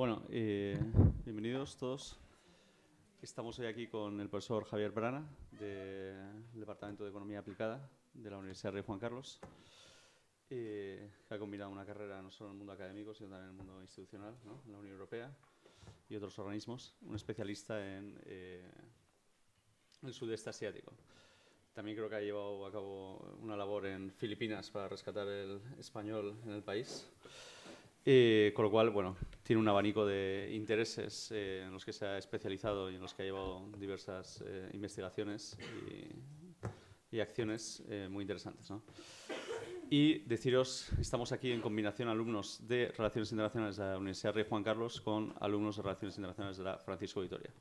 Bueno, eh, bienvenidos todos. Estamos hoy aquí con el profesor Javier Brana, del Departamento de Economía Aplicada de la Universidad de Juan Carlos, eh, que ha combinado una carrera no solo en el mundo académico, sino también en el mundo institucional, en la Unión Europea y otros organismos, un especialista en eh, el sudeste asiático. También creo que ha llevado a cabo una labor en Filipinas para rescatar el español en el país. Eh, con lo cual, bueno, tiene un abanico de intereses eh, en los que se ha especializado y en los que ha llevado diversas eh, investigaciones y, acciones muy interesantes. ¿no? Y deciros, estamos aquí en combinación alumnos de Relaciones Internacionales de la Universidad Rey Juan Carlos con alumnos de Relaciones Internacionales de la Francisco Vitoria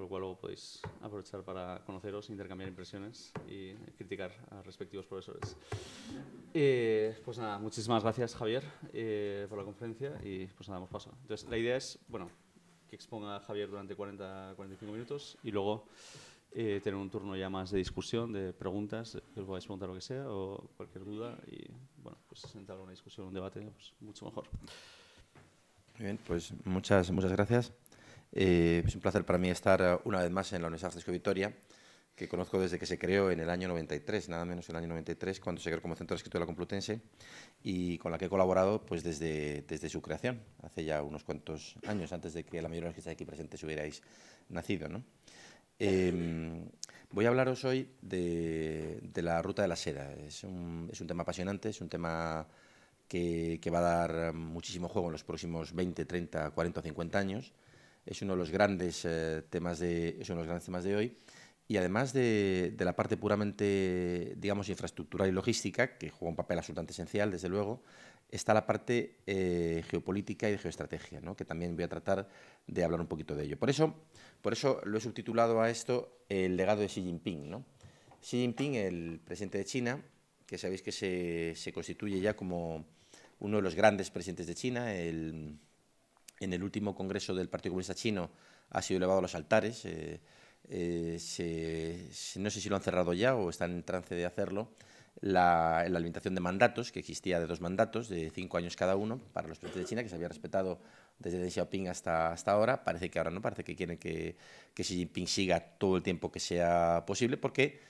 con lo cual luego podéis aprovechar para conoceros, intercambiar impresiones y criticar a respectivos profesores. Eh, pues nada, muchísimas gracias Javier eh, por la conferencia y pues nada, damos paso. Entonces la idea es, bueno, que exponga Javier durante 40-45 minutos y luego eh, tener un turno ya más de discusión, de preguntas, que os podáis preguntar lo que sea o cualquier duda y bueno, pues sentar una discusión, un debate, pues mucho mejor. Muy bien, pues muchas, muchas gracias. Eh, es un placer para mí estar eh, una vez más en la Universidad de Vitoria, que conozco desde que se creó en el año 93, nada menos el año 93, cuando se creó como Centro de Escritura Complutense, y con la que he colaborado pues, desde, desde su creación, hace ya unos cuantos años, antes de que la mayoría de los que estáis aquí presentes hubierais nacido. Em, voy a hablaros hoy de, la ruta de la seda. Es un, tema apasionante, es un tema que, que va a dar muchísimo juego en los próximos 20, 30, 40 o 50 años es uno de los grandes, eh, temas, de, los grandes temas de hoy. Y además de, la parte puramente, digamos, infraestructural y logística, que juega un papel absolutamente esencial, desde luego, está la parte eh, geopolítica y de geoestrategia, ¿no? que también voy a tratar de hablar un poquito de ello. Por eso, por eso lo he subtitulado a esto el legado de Xi Jinping. ¿no? Xi Jinping, el presidente de China, que sabéis que se, se constituye ya como uno de los grandes presidentes de China, el en el último congreso del Partido Comunista Chino ha sido elevado a los altares. Eh, eh, no sé si lo han cerrado ya o están en trance de hacerlo. La, la, limitación de mandatos, que existía de dos mandatos, de cinco años cada uno, para los presidentes de China, que se había respetado desde Deng Xiaoping hasta, hasta ahora. Parece que ahora no, parece que quieren que, Xi Jinping siga todo el tiempo que sea posible, porque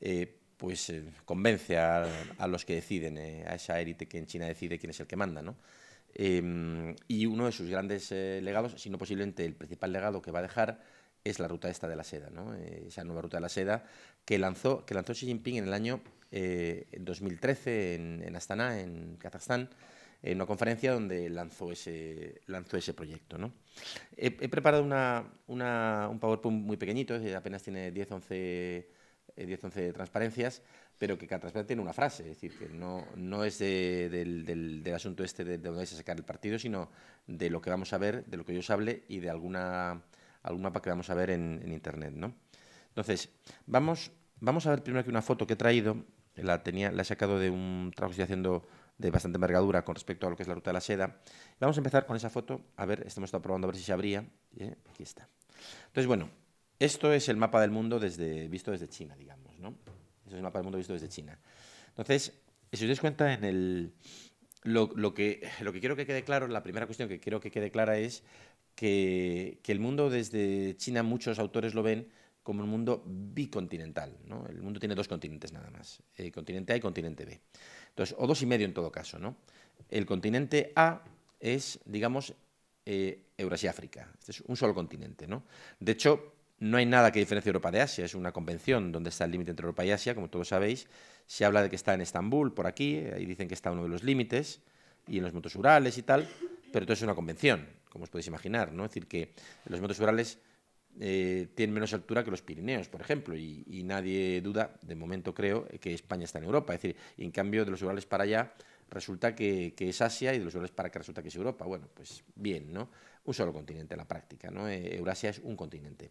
eh, pues, convence a, a, los que deciden, a esa élite que en China decide quién es el que manda. ¿no? Em, y uno de sus grandes eh, legados, si no posiblemente el principal legado que va a dejar, es la ruta esta de la seda, eh, esa nueva ruta de la seda que lanzó, que lanzó Xi Jinping en el año 2013 eh, en, Astana, en Kazajstán, en una conferencia donde lanzó ese, lanzó ese proyecto. He, preparado un PowerPoint muy pequeñito, apenas tiene 10-11 transparencias, pero que trasplante tiene una frase, es decir, que no, no es del, del, asunto este de, dónde vais a sacar el partido, sino de lo que vamos a ver, de lo que yo os hable y de alguna, algún mapa que vamos a ver en, Internet. ¿no? Entonces, vamos, vamos a ver primero aquí una foto que he traído, la, tenía, la he sacado de un trabajo que estoy haciendo de bastante envergadura con respecto a lo que es la ruta de la seda. Vamos a empezar con esa foto, a ver, estamos probando a ver si se abría. ¿Eh? Aquí está. Entonces, bueno, esto es el mapa del mundo desde, visto desde China, digamos, ¿no? Eso es un mapa del mundo visto desde China. Entonces, si os dais cuenta, en el, lo, que, lo que quiero que quede claro, la primera cuestión que quiero que quede clara es que, el mundo desde China, muchos autores lo ven como un mundo bicontinental. El mundo tiene dos continentes nada más, eh, continente A y continente B. Entonces, o dos y medio en todo caso. ¿no? El continente A es, digamos, eh, Eurasia-África. Este es un solo continente. ¿no? De hecho, no hay nada que diferencie Europa de Asia, es una convención donde está el límite entre Europa y Asia, como todos sabéis. Se habla de que está en Estambul, por aquí, ahí dicen que está uno de los límites, y en los montes Urales y tal, pero todo es una convención, como os podéis imaginar, ¿no? Es decir, que los montes Urales eh, tienen menos altura que los Pirineos, por ejemplo, y, nadie duda, de momento creo, que España está en Europa. Es decir, en cambio, de los Urales para allá resulta que, que, es Asia y de los Urales para acá resulta que es Europa. Bueno, pues bien, ¿no? Un solo continente en la práctica, ¿no? E-, Eurasia es un continente.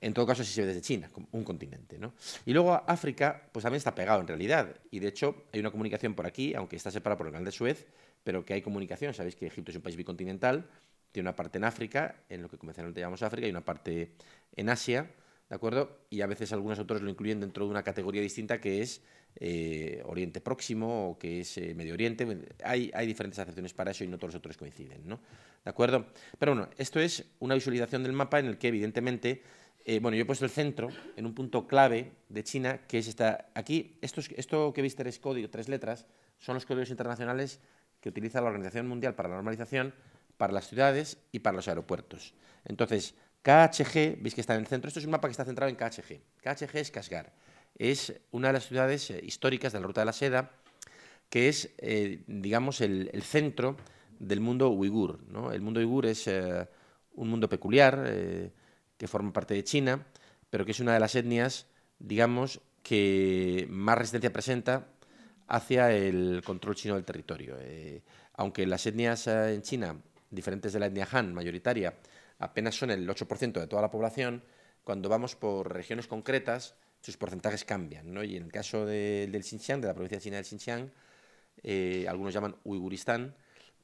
En todo caso, si se ve desde China, un continente. Y luego África, pues también está pegado en realidad. Y de hecho, hay una comunicación por aquí, aunque está separada por el canal de Suez, pero que hay comunicación. Sabéis que Egipto es un país bicontinental, tiene una parte en África, en lo que convencionalmente llamamos África, y una parte en Asia, ¿de acuerdo? Y a veces algunos otros lo incluyen dentro de una categoría distinta que es eh, Oriente Próximo o que es eh, Medio Oriente. Hay, diferentes acepciones para eso y no todos los otros coinciden, ¿no? ¿De acuerdo? Pero bueno, esto es una visualización del mapa en el que evidentemente eh, bueno, yo he puesto el centro en un punto clave de China, que es esta. Aquí, esto, esto que viste tres código, tres letras, son los códigos internacionales que utiliza la Organización Mundial para la Normalización para las ciudades y para los aeropuertos. Entonces, KHG, veis que está en el centro, esto es un mapa que está centrado en KHG. KHG es Kashgar, es una de las ciudades eh, históricas de la Ruta de la Seda, que es, eh, digamos, el, centro del mundo uigur. ¿no? El mundo uigur es un mundo peculiar, que forma parte de China, pero que es una de las etnias, digamos, que más resistencia presenta hacia el control chino del territorio. Eh, aunque las etnias eh, en China, diferentes de la etnia Han, mayoritaria, apenas son el 8% de toda la población, cuando vamos por regiones concretas, sus porcentajes cambian. Y en el caso del Xinjiang, de la provincia china del Xinjiang, eh, algunos llaman Uiguristán,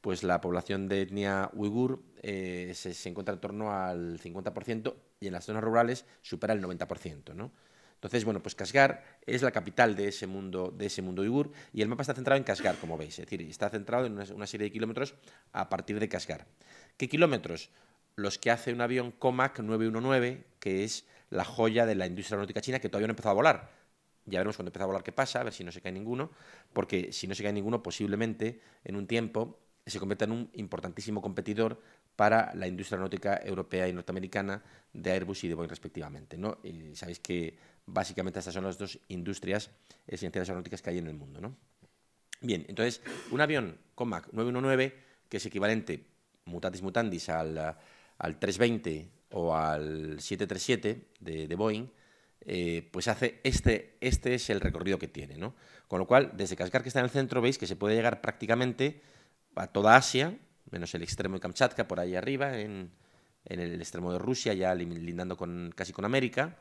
pues la población de etnia uigur eh, se, encuentra en torno al 50% y en las zonas rurales supera el 90%. Entonces, bueno, pues Kashgar es la capital de ese mundo, de ese mundo uigur y el mapa está centrado en Kashgar, como veis. Es decir, está centrado en una, serie de kilómetros a partir de Kashgar. ¿Qué kilómetros? Los que hace un avión Comac 919, que es la joya de la industria aeronáutica china, que todavía no ha empezado a volar. Ya veremos cuando empieza a volar qué pasa, a ver si no se cae ninguno, porque si no se cae ninguno, posiblemente en un tiempo se convierte en un importantísimo competidor para la industria aeronáutica europea y norteamericana de Airbus y de Boeing respectivamente. ¿no? Y sabéis que básicamente estas son las dos industrias esenciales eh, aeronáuticas que hay en el mundo. ¿no? Bien, entonces un avión COMAC 919, que es equivalente mutatis mutandis al, al 320 o al 737 de, de Boeing, eh, pues hace este, este es el recorrido que tiene. ¿no? Con lo cual, desde Cascar que está en el centro, veis que se puede llegar prácticamente a toda Asia, menos el extremo de Kamchatka, por ahí arriba, en, en el extremo de Rusia, ya lindando con, casi con América,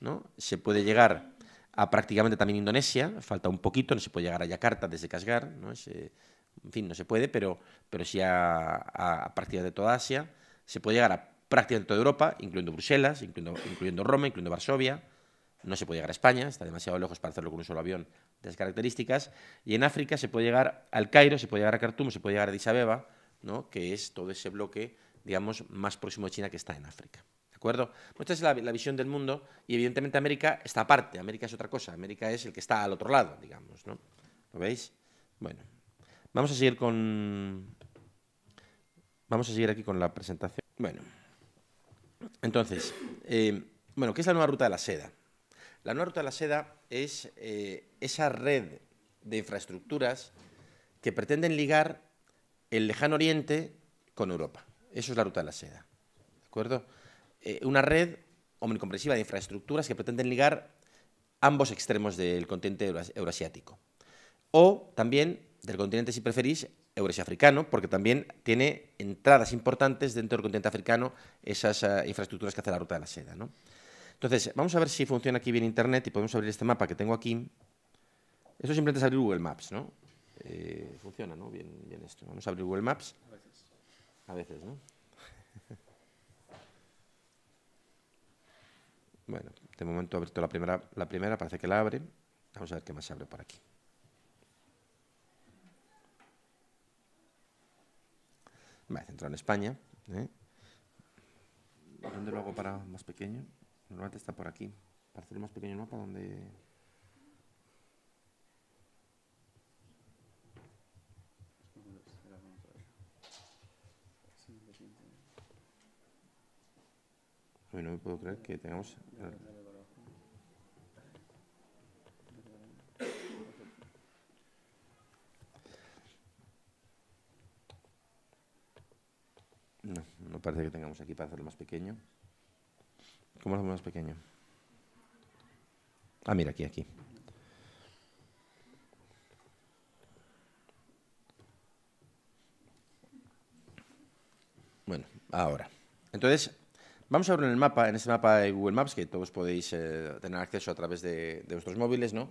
¿no? Se puede llegar a prácticamente también Indonesia, falta un poquito, no se puede llegar a Yakarta desde Kashgar, ¿no? Eh, en fin, no se puede, pero, pero sí a, a, de toda Asia, se puede llegar a prácticamente toda Europa, incluyendo Bruselas, incluyendo Roma, incluyendo Varsovia, no se puede llegar a España, está demasiado lejos para hacerlo con un solo avión de esas características. Y en África se puede llegar al Cairo, se puede llegar a Khartoum, se puede llegar a Addis ¿no? que es todo ese bloque, digamos, más próximo de China que está en África. ¿De acuerdo? Esta es la, visión del mundo y evidentemente América está aparte, América es otra cosa, América es el que está al otro lado, digamos, ¿no? ¿Lo veis? Bueno, vamos a seguir con... Vamos a seguir aquí con la presentación. Bueno, entonces, eh, bueno, ¿qué es la nueva ruta de la seda? La nueva ruta de la seda es eh, esa red de infraestructuras que pretenden ligar el lejano oriente con Europa. Eso es la ruta de la seda. ¿De acuerdo? Eh, una red omnicomprensiva de infraestructuras que pretenden ligar ambos extremos del continente euroasiático. O también del continente, si preferís, euroasiático, porque también tiene entradas importantes dentro del continente africano esas eh, infraestructuras que hace la ruta de la seda. ¿no? Entonces, vamos a ver si funciona aquí bien Internet y podemos abrir este mapa que tengo aquí. Esto simplemente es abrir Google Maps, ¿no? Eh, funciona, ¿no? Bien, bien esto. Vamos a abrir Google Maps. A veces. A veces, ¿no? bueno, de momento he abierto la primera, la primera, parece que la abre. Vamos a ver qué más se abre por aquí. a centrar en España. ¿eh? ¿Dónde lo hago para más pequeño? Normalmente está por aquí. Para hacer más pequeño el mapa donde... no me puedo creer que tengamos... No, no parece que tengamos aquí para hacerlo más pequeño. ¿Cómo lo hacemos más pequeño? Ah, mira, aquí, aquí. Bueno, ahora. Entonces, vamos a abrir el mapa, en este mapa de Google Maps, que todos podéis eh, tener acceso a través de, vuestros móviles, ¿no?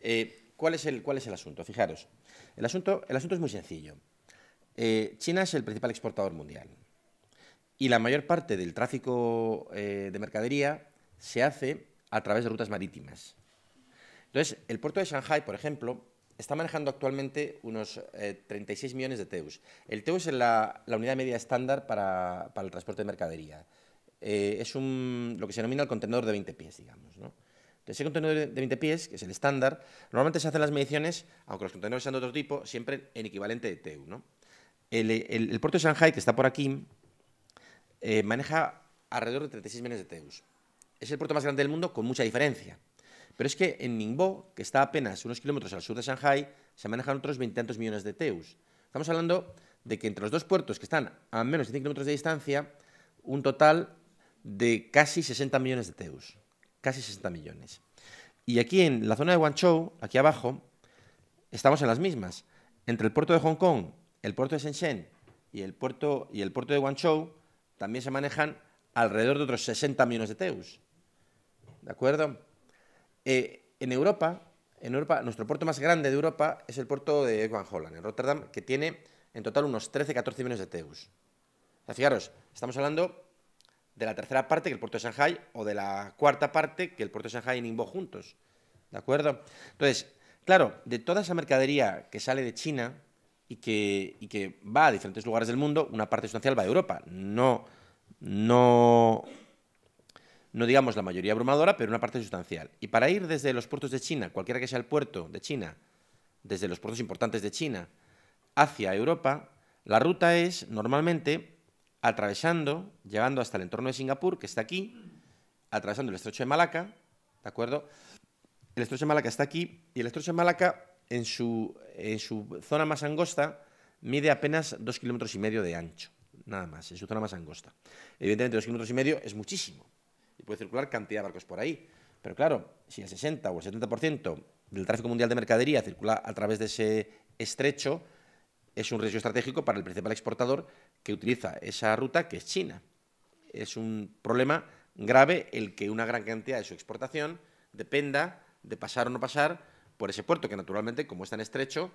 Eh, ¿cuál, es el, ¿Cuál es el asunto? Fijaros, el asunto, el asunto es muy sencillo. Eh, China es el principal exportador mundial. Y la mayor parte del tráfico eh, de mercadería se hace a través de rutas marítimas. Entonces, el puerto de Shanghai, por ejemplo, está manejando actualmente unos 36 eh, millones de TEUs. El TEU es la, la unidad media estándar para, el transporte de mercadería. Eh, es un, lo que se denomina el contenedor de 20 pies, digamos. ¿no? Entonces, ese contenedor de 20 pies, que es el estándar, normalmente se hacen las mediciones, aunque los contenedores sean de otro tipo, siempre en equivalente de TEU. El, el puerto de Shanghai, que está por aquí, eh, maneja alrededor de 36 millones de TEUs. Es el puerto más grande del mundo con mucha diferencia. Pero es que en Ningbo, que está apenas unos kilómetros al sur de Shanghai, se manejan otros veintitantos millones de TEUs. Estamos hablando de que entre los dos puertos que están a menos de 100 kilómetros de distancia, un total de casi 60 millones de TEUs. Casi 60 millones. Y aquí en la zona de Guangzhou, aquí abajo, estamos en las mismas. Entre el puerto de Hong Kong, el puerto de Shenzhen y el puerto, y el puerto de Guangzhou, también se manejan alrededor de otros 60 millones de teus. ¿De acuerdo? Eh, en Europa, en nuestro puerto más grande de Europa es el puerto de Van Holland, en Rotterdam, que tiene en total unos 13-14 millones de teus. O fijaros, estamos hablando de la tercera parte que el puerto de Shanghai o de la cuarta parte que el puerto de Shanghai y Ningbo juntos. ¿De acuerdo? Entonces, claro, de toda esa mercadería que sale de China y que, que va a diferentes lugares del mundo, una parte sustancial va a Europa. No no, no digamos la mayoría abrumadora, pero una parte sustancial. Y para ir desde los puertos de China, cualquiera que sea el puerto de China, desde los puertos importantes de China hacia Europa, la ruta es normalmente atravesando, llegando hasta el entorno de Singapur, que está aquí, atravesando el estrecho de Malaca, ¿de acuerdo? El estrecho de Malaca está aquí y el estrecho de Malaca en su zona más angosta mide apenas dos kilómetros y medio de ancho nada más, en su zona más angosta. Evidentemente, dos kilómetros y medio es muchísimo y puede circular cantidad de barcos por ahí. Pero claro, si el 60 o el 70% del tráfico mundial de mercadería circula a través de ese estrecho, es un riesgo estratégico para el principal exportador que utiliza esa ruta, que es China. Es un problema grave el que una gran cantidad de su exportación dependa de pasar o no pasar por ese puerto, que naturalmente, como es tan estrecho,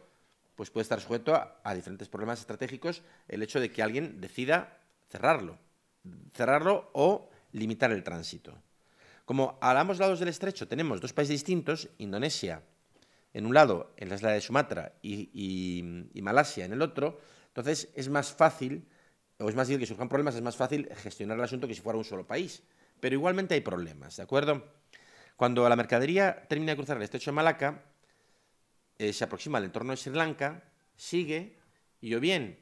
pues puede estar sujeto a, diferentes problemas estratégicos el hecho de que alguien decida cerrarlo, cerrarlo o limitar el tránsito. Como a ambos lados del estrecho tenemos dos países distintos, Indonesia en un lado, en la isla de Sumatra y, y, Malasia en el otro, entonces es más fácil, o es más difícil que surjan problemas, es más fácil gestionar el asunto que si fuera un solo país. Pero igualmente hay problemas, ¿de acuerdo? Cuando la mercadería termina de cruzar el estrecho de Malaca, eh, se aproxima al entorno de Sri Lanka, sigue y o bien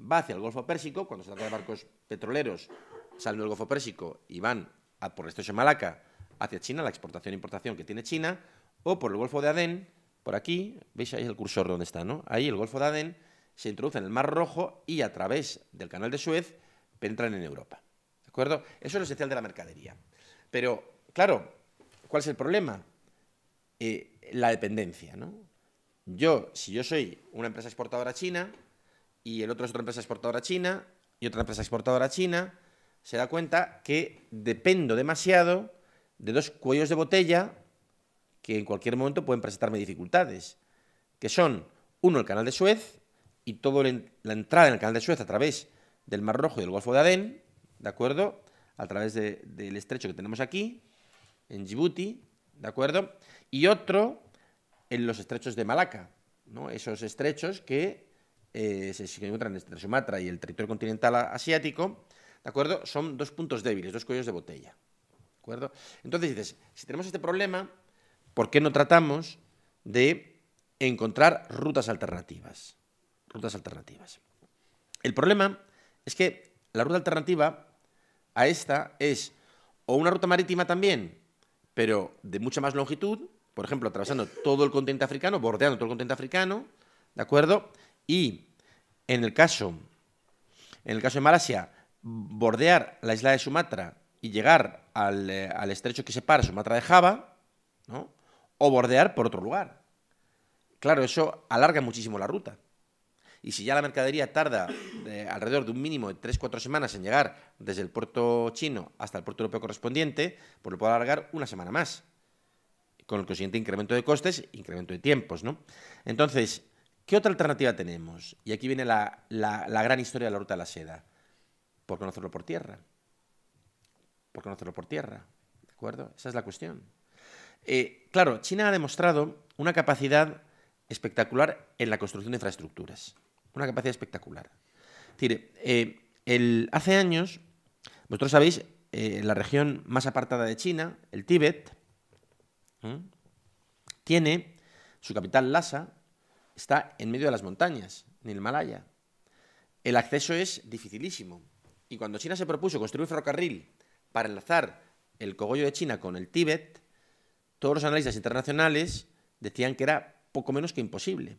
va hacia el Golfo Pérsico, cuando se trata de barcos petroleros, salen del Golfo Pérsico y van por el estrecho de Malaca hacia China, la exportación e importación que tiene China, o por el Golfo de Adén, por aquí, veis ahí el cursor donde está, ¿no? Ahí el Golfo de Adén se introduce en el Mar Rojo y a través del Canal de Suez penetran en Europa. ¿De acuerdo? Eso es lo esencial de la mercadería. Pero, claro, ¿cuál es el problema? Eh, la dependencia, ¿no? Yo, si yo soy una empresa exportadora china y el otro es otra empresa exportadora china y otra empresa exportadora china, se da cuenta que dependo demasiado de dos cuellos de botella que en cualquier momento pueden presentarme dificultades, que son, uno, el canal de Suez y toda la entrada en el canal de Suez a través del Mar Rojo y del Golfo de Adén, ¿de acuerdo? A través del estrecho que tenemos aquí, en Djibouti, ¿de acuerdo? Y otro, en los estrechos de Malaca, ¿no? esos estrechos que eh, se encuentran entre Sumatra y el territorio continental asiático, ¿de acuerdo? Son dos puntos débiles, dos cuellos de botella. ¿De acuerdo? Entonces dices, si tenemos este problema, ¿por qué no tratamos de encontrar rutas alternativas? Rutas alternativas. El problema es que la ruta alternativa a esta es o una ruta marítima también, pero de mucha más longitud, por ejemplo, atravesando todo el continente africano, bordeando todo el continente africano, ¿de acuerdo? Y en el caso, en el caso de Malasia, bordear la isla de Sumatra y llegar al, eh, al estrecho que separa Sumatra de Java, ¿no? O bordear por otro lugar. Claro, eso alarga muchísimo la ruta. Y si ya la mercadería tarda eh, alrededor de un mínimo de 3-4 semanas en llegar desde el puerto chino hasta el puerto europeo correspondiente, pues lo puede alargar una semana más con el consiguiente incremento de costes, incremento de tiempos, ¿no? Entonces, ¿qué otra alternativa tenemos? Y aquí viene la, gran historia de la ruta de la seda. ¿Por conocerlo por tierra? ¿Por conocerlo por tierra? ¿De acuerdo? Esa es la cuestión. Eh, claro, China ha demostrado una capacidad espectacular en la construcción de infraestructuras. Una capacidad espectacular. Es eh, hace años, vosotros sabéis, en eh, la región más apartada de China, el Tíbet, tiene su capital Lhasa, está en medio de las montañas, en el Himalaya. El acceso es dificilísimo. Y cuando China se propuso construir un ferrocarril para enlazar el cogollo de China con el Tíbet, todos los analistas internacionales decían que era poco menos que imposible,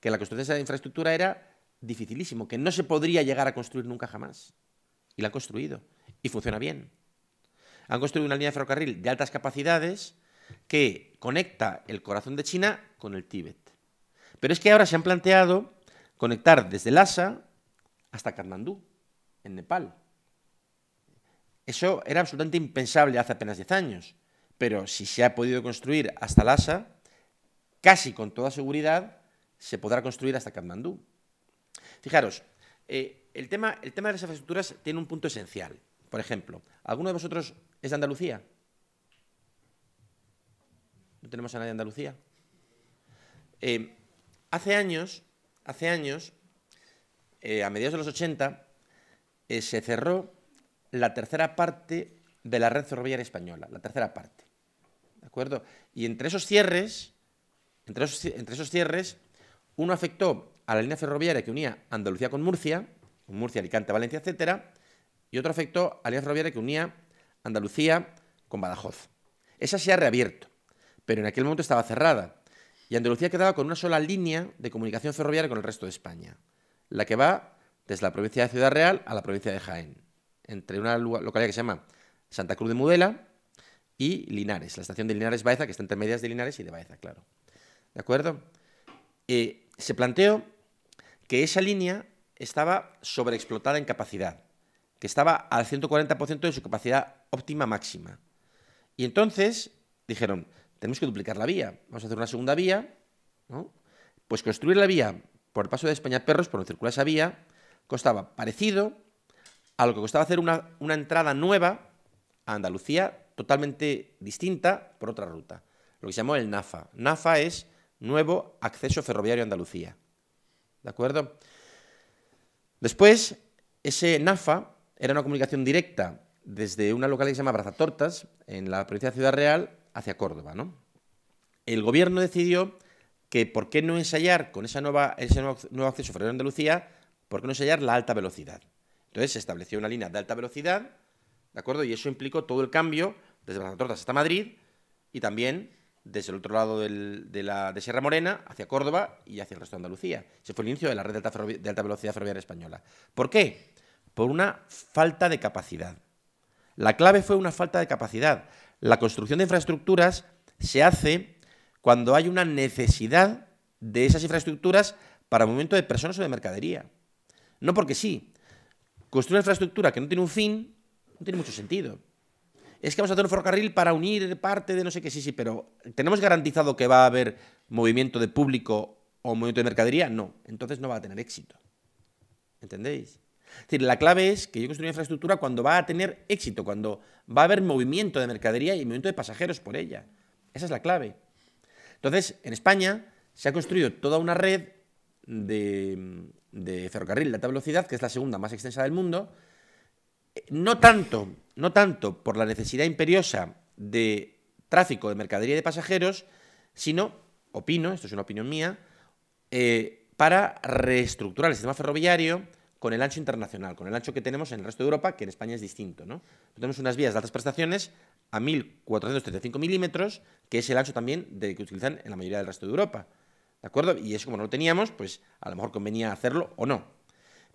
que la construcción de esa infraestructura era dificilísimo, que no se podría llegar a construir nunca jamás. Y la han construido. Y funciona bien. Han construido una línea de ferrocarril de altas capacidades que conecta el corazón de China con el Tíbet. Pero es que ahora se han planteado conectar desde Lhasa hasta Kathmandú, en Nepal. Eso era absolutamente impensable hace apenas 10 años, pero si se ha podido construir hasta Lhasa, casi con toda seguridad se podrá construir hasta Kathmandú. Fijaros, eh, el, tema, el tema de las infraestructuras tiene un punto esencial. Por ejemplo, ¿alguno de vosotros es de Andalucía? No tenemos a nadie en Andalucía. Eh, hace años, hace años, eh, a mediados de los 80, eh, se cerró la tercera parte de la red ferroviaria española, la tercera parte. ¿De acuerdo? Y entre esos cierres, entre esos, cierres, uno afectó a la línea ferroviaria que unía Andalucía con Murcia, con Murcia, Alicante, Valencia, etcétera, y otro afectó a la línea ferroviaria que unía Andalucía con Badajoz. Esa se ha reabierto pero en aquel momento estaba cerrada. Y Andalucía quedaba con una sola línea de comunicación ferroviaria con el resto de España, la que va desde la provincia de Ciudad Real a la provincia de Jaén, entre una localidad que se llama Santa Cruz de Mudela y Linares, la estación de Linares-Baeza, que está entre medias de Linares y de Baeza, claro. ¿De acuerdo? Eh, se planteó que esa línea estaba sobreexplotada en capacidad, que estaba al 140% de su capacidad óptima máxima. Y entonces dijeron, tenemos que duplicar la vía. Vamos a hacer una segunda vía, Pues construir la vía por el paso de España Perros, por donde circula esa vía, costaba parecido a lo que costaba hacer una, una entrada nueva a Andalucía, totalmente distinta por otra ruta. Lo que se llamó el NAFA. NAFA es Nuevo Acceso Ferroviario a Andalucía. ¿De acuerdo? Después, ese NAFA era una comunicación directa desde una localidad que se llama Brazatortas, en la provincia de Ciudad Real, hacia Córdoba. ¿no? El gobierno decidió que por qué no ensayar con esa nueva, ese nuevo, acceso ferroviario Andalucía, por qué no ensayar la alta velocidad. Entonces se estableció una línea de alta velocidad, ¿de acuerdo? Y eso implicó todo el cambio desde Tortas hasta Madrid y también desde el otro lado de, la, de Sierra Morena hacia Córdoba y hacia el resto de Andalucía. Ese fue el inicio de la red de alta velocidad ferroviaria española. ¿Por qué? Por una falta de capacidad. La clave fue una falta de capacidad. La construcción de infraestructuras se hace cuando hay una necesidad de esas infraestructuras para movimiento de personas o de mercadería. No porque sí. Construir una infraestructura que no tiene un fin no tiene mucho sentido. Es que vamos a hacer un ferrocarril para unir parte de no sé qué, sí, sí, pero ¿tenemos garantizado que va a haber movimiento de público o movimiento de mercadería? No, entonces no va a tener éxito. ¿Entendéis? la clave es que yo construyo infraestructura cuando va a tener éxito, cuando va a haber movimiento de mercadería y movimiento de pasajeros por ella. Esa es la clave. Entonces, en España se ha construido toda una red de, ferrocarril de alta velocidad, que es la segunda más extensa del mundo, no tanto, no tanto por la necesidad imperiosa de tráfico de mercadería y de pasajeros, sino, opino, esto es una opinión mía, eh, para reestructurar el sistema ferroviario, con el ancho internacional, con el ancho que tenemos en el resto de Europa, que en España es distinto. ¿no? Tenemos unas vías de altas prestaciones a 1.435 milímetros, que es el ancho también de, que utilizan en la mayoría del resto de Europa. ¿De acuerdo? Y eso como no lo teníamos, pues a lo mejor convenía hacerlo o no.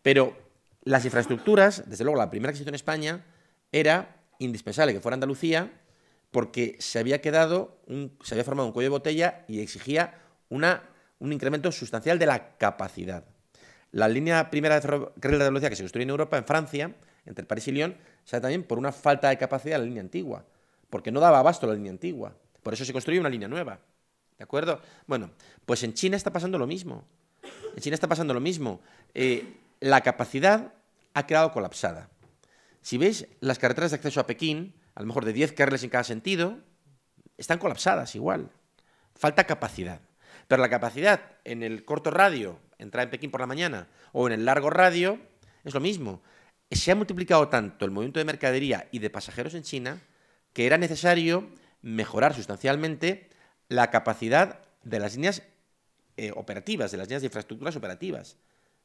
Pero las infraestructuras, desde luego la primera que se hizo en España, era indispensable que fuera Andalucía porque se había quedado, se había formado un cuello de botella y exigía una, un incremento sustancial de la capacidad. La línea primera de ferrocarril de velocidad que se construyó en Europa, en Francia, entre París y Lyon, sale también por una falta de capacidad de la línea antigua, porque no daba abasto la línea antigua. Por eso se construyó una línea nueva. ¿De acuerdo? Bueno, pues en China está pasando lo mismo. En China está pasando lo mismo. Eh, la capacidad ha quedado colapsada. Si veis las carreteras de acceso a Pekín, a lo mejor de 10 carriles en cada sentido, están colapsadas igual. Falta capacidad. Pero la capacidad en el corto radio entrar en Pekín por la mañana o en el largo radio, es lo mismo. Se ha multiplicado tanto el movimiento de mercadería y de pasajeros en China que era necesario mejorar sustancialmente la capacidad de las líneas eh, operativas, de las líneas de infraestructuras operativas.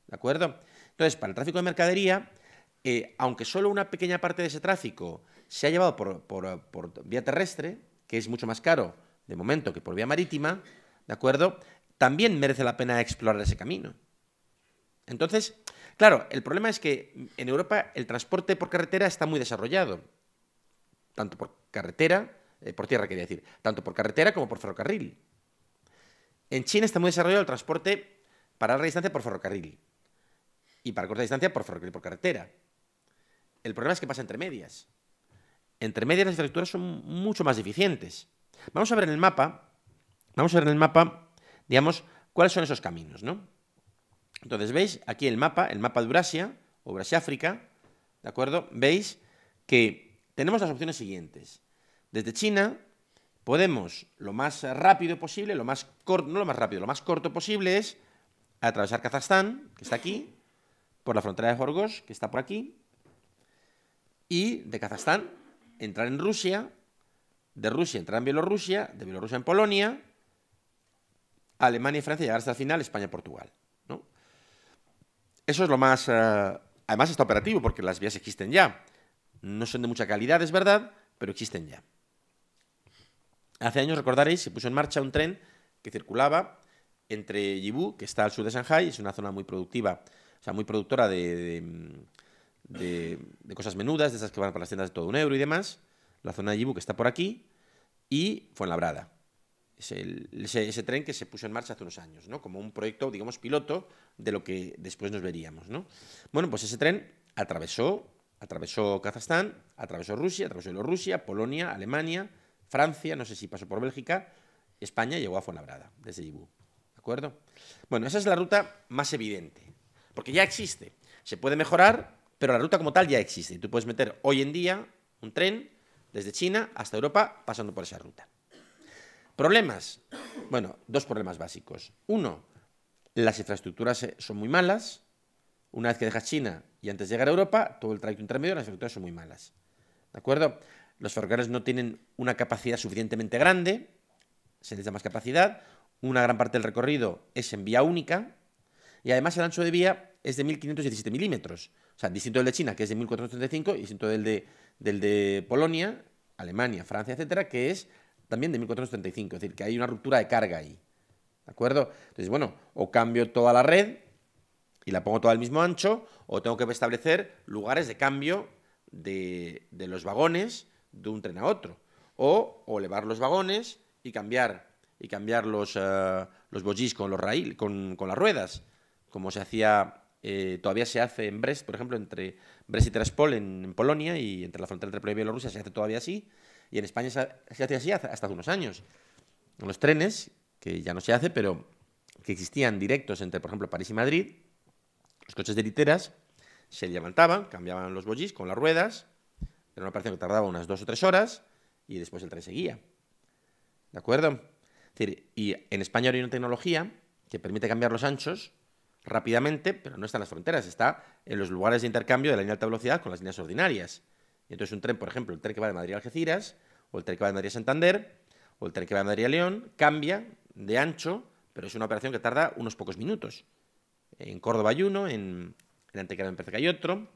¿De acuerdo? Entonces, para el tráfico de mercadería, eh, aunque solo una pequeña parte de ese tráfico se ha llevado por, por vía terrestre, que es mucho más caro de momento que por vía marítima, ¿de acuerdo? también merece la pena explorar ese camino. Entonces, claro, el problema es que en Europa el transporte por carretera está muy desarrollado, tanto por carretera, eh, por tierra quería decir, tanto por carretera como por ferrocarril. En China está muy desarrollado el transporte para larga distancia por ferrocarril y para corta distancia por ferrocarril por carretera. El problema es que pasa entre medias. Entre medias las infraestructuras son mucho más eficientes. Vamos a ver en el mapa, vamos a ver en el mapa digamos, cuáles son esos caminos, ¿no? Entonces, veis aquí el mapa, el mapa de Eurasia o Eurasia-África, ¿de acuerdo? Veis que tenemos las opciones siguientes. Desde China podemos, lo más rápido posible, lo más corto, no lo más rápido, lo más corto posible es atravesar Kazajstán, que está aquí, por la frontera de Jorgos, que está por aquí, y de Kazajstán entrar en Rusia, de Rusia entrar en Bielorrusia, de Bielorrusia en Polonia, Alemania y Francia llegar hasta el final, España y Portugal. Eso es lo más... Eh, además está operativo porque las vías existen ya. No son de mucha calidad, es verdad, pero existen ya. Hace años, recordaréis, se puso en marcha un tren que circulaba entre Yibú, que está al sur de Shanghái, es una zona muy productiva, o sea, muy productora de, cosas menudas, de esas que van para las tiendas de todo un euro y demás, la zona de Yibú que está por aquí, y Fuenlabrada ese, ese, tren que se puso en marcha hace unos años, ¿no? Como un proyecto, digamos, piloto de lo que después nos veríamos, ¿no? Bueno, pues ese tren atravesó, atravesó Kazajstán, atravesó Rusia, atravesó Bielorrusia, Polonia, Alemania, Francia, no sé si pasó por Bélgica, España llegó a Fonabrada, desde Ibu. ¿De acuerdo? Bueno, esa es la ruta más evidente, porque ya existe. Se puede mejorar, pero la ruta como tal ya existe. y Tú puedes meter hoy en día un tren desde China hasta Europa pasando por esa ruta. Problemas. Bueno, dos problemas básicos. Uno, las infraestructuras eh, son muy malas. Una vez que dejas China y antes de llegar a Europa, todo el trayecto intermedio, las infraestructuras son muy malas. ¿De acuerdo? Los ferrocarriles no tienen una capacidad suficientemente grande, se da más capacidad. Una gran parte del recorrido es en vía única. Y además el ancho de vía es de 1.517 milímetros. O sea, distinto del de China, que es de 1.435, y distinto del de, del de Polonia, Alemania, Francia, etcétera, que es también de 1435, es decir, que hay una ruptura de carga ahí. ¿De acuerdo? Entonces, bueno, o cambio toda la red y la pongo toda al mismo ancho, o tengo que establecer lugares de cambio de, los vagones de un tren a otro. O, o elevar los vagones y cambiar, y cambiar los, uh, los bogies con, los con, con las ruedas, como se hacía eh, todavía se hace en Brest, por ejemplo, entre Brest y Traspol en, en, Polonia y entre la frontera entre Polonia y Bielorrusia se hace todavía así. Y en España se hacía así hasta hace unos años. En los trenes, que ya no se hace, pero que existían directos entre, por ejemplo, París y Madrid, los coches de literas se levantaban, cambiaban los bollis con las ruedas, era una operación que tardaba unas dos o tres horas y después el tren seguía. ¿De acuerdo? y en España hay una tecnología que permite cambiar los anchos rápidamente, pero no está en las fronteras, está en los lugares de intercambio de la línea de alta velocidad con las líneas ordinarias. Entonces, un tren, por ejemplo, el tren que va de Madrid a Algeciras, o el tren que va de Madrid a Santander, o el tren que va de Madrid a León, cambia de ancho, pero es una operación que tarda unos pocos minutos. En Córdoba hay uno, en, en Antequera me hay otro,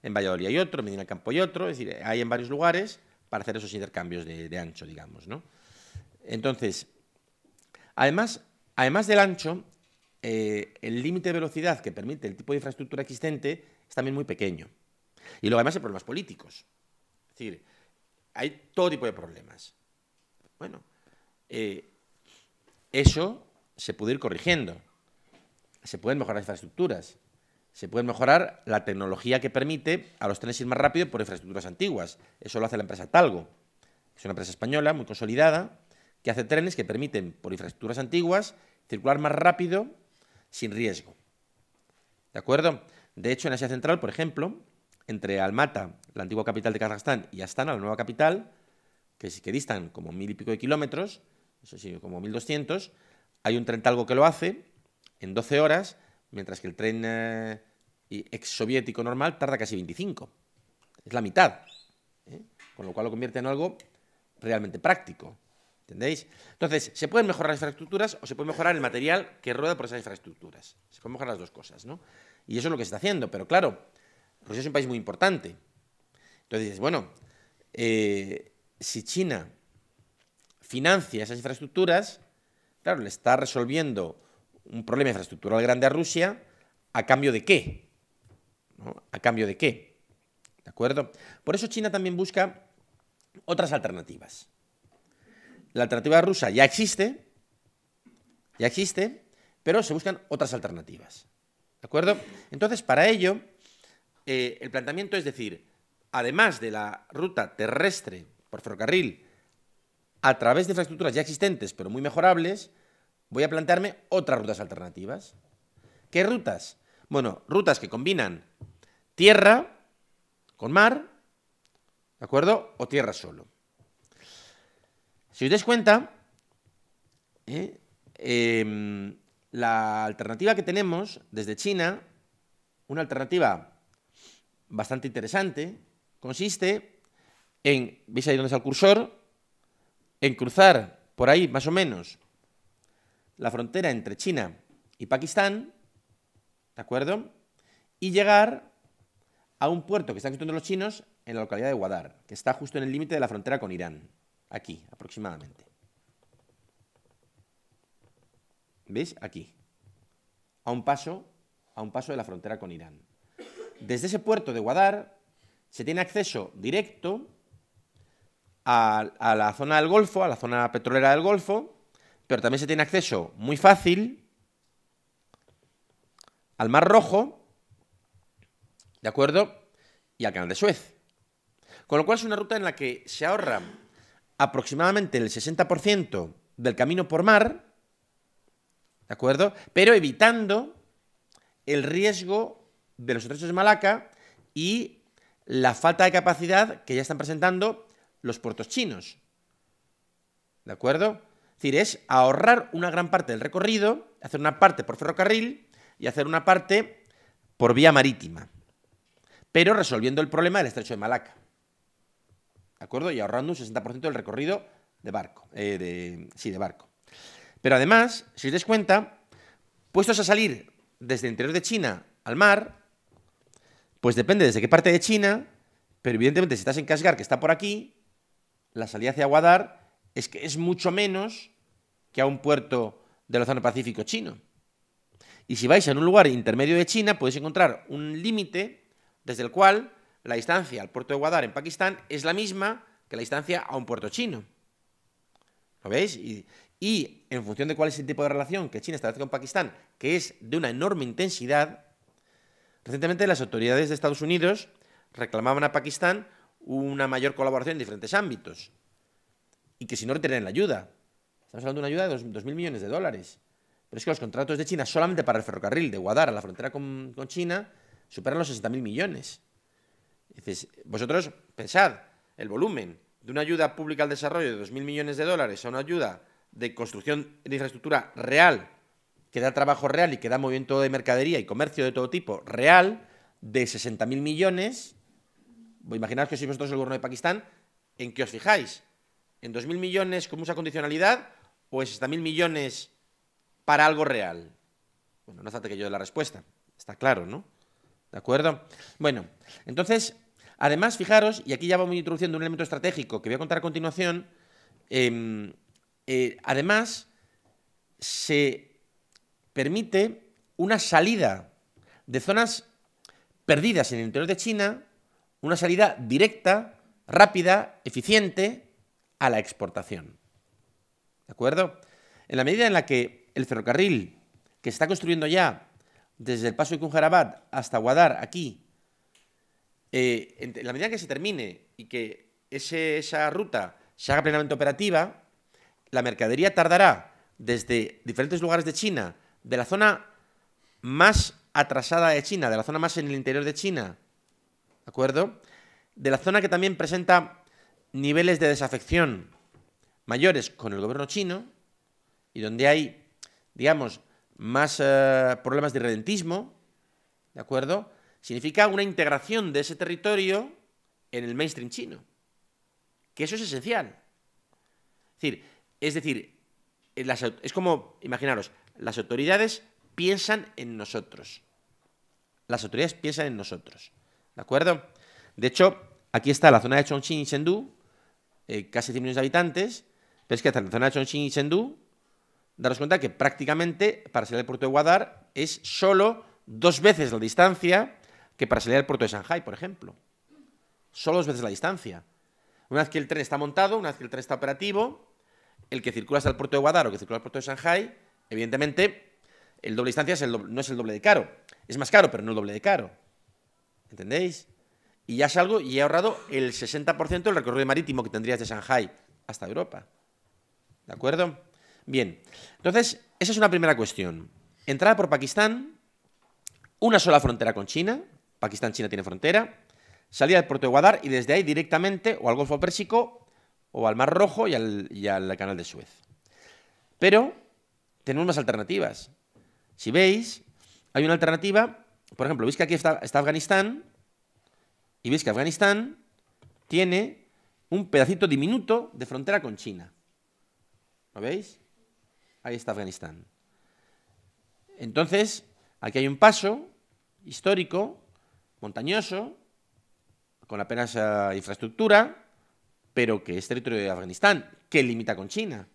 en Valladolid hay otro, en Medina Campo hay otro, es decir, hay en varios lugares para hacer esos intercambios de, ancho, digamos, Entonces, además, además del ancho, eh, el límite de velocidad que permite el tipo de infraestructura existente es también muy pequeño. Y luego además hay problemas políticos. Es decir, hay todo tipo de problemas. Bueno, eh, eso se puede ir corrigiendo. Se pueden mejorar las infraestructuras. Se puede mejorar la tecnología que permite a los trenes ir más rápido por infraestructuras antiguas. Eso lo hace la empresa Talgo. Es una empresa española muy consolidada que hace trenes que permiten por infraestructuras antiguas circular más rápido sin riesgo. ¿De acuerdo? De hecho, en Asia Central, por ejemplo, entre Almata, la antigua capital de Kazajstán, y Astana, la nueva capital, que sí que distan como mil y pico de kilómetros, eso sí, como 1200, hay un tren talgo que lo hace en 12 horas, mientras que el tren eh, ex exsoviético normal tarda casi 25. Es la mitad. ¿eh? Con lo cual lo convierte en algo realmente práctico. ¿Entendéis? Entonces, se pueden mejorar las infraestructuras o se puede mejorar el material que rueda por esas infraestructuras. Se pueden mejorar las dos cosas, ¿no? Y eso es lo que se está haciendo. Pero claro, Rusia es un país muy importante. Entonces bueno, eh, si China financia esas infraestructuras, claro, le está resolviendo un problema infraestructural grande a Rusia, ¿a cambio de qué? ¿A cambio de qué? ¿De acuerdo? Por eso China también busca otras alternativas. La alternativa rusa ya existe, ya existe, pero se buscan otras alternativas. ¿De acuerdo? Entonces, para ello, eh, el planteamiento es decir, además de la ruta terrestre por ferrocarril, a través de infraestructuras ya existentes pero muy mejorables, voy a plantearme otras rutas alternativas. ¿Qué rutas? Bueno, rutas que combinan tierra con mar, ¿de acuerdo? O tierra solo. Si os dais cuenta, ¿eh? em, la alternativa que tenemos desde China, una alternativa bastante interesante. Consiste en, ¿veis ahí dónde está el cursor? En cruzar por ahí, más o menos, la frontera entre China y Pakistán, ¿de acuerdo? Y llegar a un puerto que están construyendo los chinos en la localidad de Guadar, que está justo en el límite de la frontera con Irán, aquí aproximadamente. ¿Veis? Aquí. A un paso, a un paso de la frontera con Irán. Desde ese puerto de Guadar se tiene acceso directo a, la zona del Golfo, a la zona petrolera del Golfo, pero también se tiene acceso muy fácil al Mar Rojo, ¿de acuerdo? Y al Canal de Suez. Con lo cual es una ruta en la que se ahorra aproximadamente el 60% del camino por mar, ¿de acuerdo? Pero evitando el riesgo de los estrechos de Malaca y la falta de capacidad que ya están presentando los puertos chinos. ¿De acuerdo? Es decir, es ahorrar una gran parte del recorrido, hacer una parte por ferrocarril y hacer una parte por vía marítima, pero resolviendo el problema del estrecho de Malaca. ¿De acuerdo? Y ahorrando un 60% del recorrido de barco. Eh, sí, de barco. Pero además, si os dais cuenta, puestos a salir desde el interior de China al mar, pues depende desde qué parte de China, pero evidentemente si estás en Kashgar, que está por aquí, la salida hacia Guadar es que es mucho menos que a un puerto del Océano Pacífico chino. Y si vais a un lugar intermedio de China, podéis encontrar un límite desde el cual la distancia al puerto de Guadar en Pakistán es la misma que la distancia a un puerto chino. ¿Lo veis? Y, y en función de cuál es el tipo de relación que China establece con Pakistán, que es de una enorme intensidad, Recientemente las autoridades de Estados Unidos reclamaban a Pakistán una mayor colaboración en diferentes ámbitos y que si no retenían la ayuda. Estamos hablando de una ayuda de 2.000 millones de dólares. Pero es que los contratos de China solamente para el ferrocarril de Guadalajara a la frontera con, China superan los 60.000 millones. vosotros pensad el volumen de una ayuda pública al desarrollo de 2.000 millones de dólares a una ayuda de construcción de infraestructura real que da trabajo real y que da movimiento de mercadería y comercio de todo tipo real de 60.000 millones. Pues imaginaos que sois vosotros el gobierno de Pakistán, ¿en qué os fijáis? ¿En 2.000 millones con mucha condicionalidad o en 60.000 millones para algo real? Bueno, no hace que yo dé la respuesta, está claro, ¿no? ¿De acuerdo? Bueno, entonces, además, fijaros, y aquí ya vamos introduciendo un elemento estratégico que voy a contar a continuación, em, eh, además, se permite una salida de zonas perdidas en el interior de China, una salida directa, rápida, eficiente a la exportación. ¿De acuerdo? En la medida en la que el ferrocarril que se está construyendo ya desde el paso de Kunjarabad hasta Guadar, aquí, eh, en la medida en que se termine y que esa ruta se haga plenamente operativa, la mercadería tardará desde diferentes lugares de China de la zona más atrasada de China, de la zona más en el interior de China, ¿de acuerdo? De la zona que también presenta niveles de desafección mayores con el gobierno chino y donde hay, digamos, más eh, problemas de redentismo, ¿de acuerdo? Significa una integración de ese territorio en el mainstream chino, que eso es esencial. Es decir, es decir, es como, imaginaros, las autoridades piensan en nosotros. Las autoridades piensan en nosotros. ¿De acuerdo? De hecho, aquí está la zona de Chongqing y Chengdu, eh, casi 100 millones de habitantes, pero es que hasta la zona de Chongqing y Chengdu, daros cuenta que prácticamente para salir del puerto de Guadar es solo dos veces la distancia que para salir del puerto de Shanghai, por ejemplo. Solo dos veces la distancia. Una vez que el tren está montado, una vez que el tren está operativo, el que circula hasta el puerto de Guadar o que circula al puerto de Shanghai Evidentemente, el doble distancia no es el doble de caro. Es más caro, pero no el doble de caro. ¿Entendéis? Y ya salgo y he ahorrado el 60% del recorrido marítimo que tendrías de Shanghai hasta Europa. ¿De acuerdo? Bien. Entonces, esa es una primera cuestión. Entrada por Pakistán, una sola frontera con China. Pakistán-China tiene frontera. Salida del puerto de Guadar y desde ahí directamente o al Golfo Pérsico o al Mar Rojo y al Canal de Suez. Pero tenemos más alternativas. Si veis, hay una alternativa, por ejemplo, veis que aquí está, Afganistán, y veis que Afganistán tiene un pedacito diminuto de frontera con China. ¿Lo veis? Ahí está Afganistán. Entonces, aquí hay un paso histórico, montañoso, con apenas ah, infraestructura, pero que es territorio de Afganistán, que limita con China.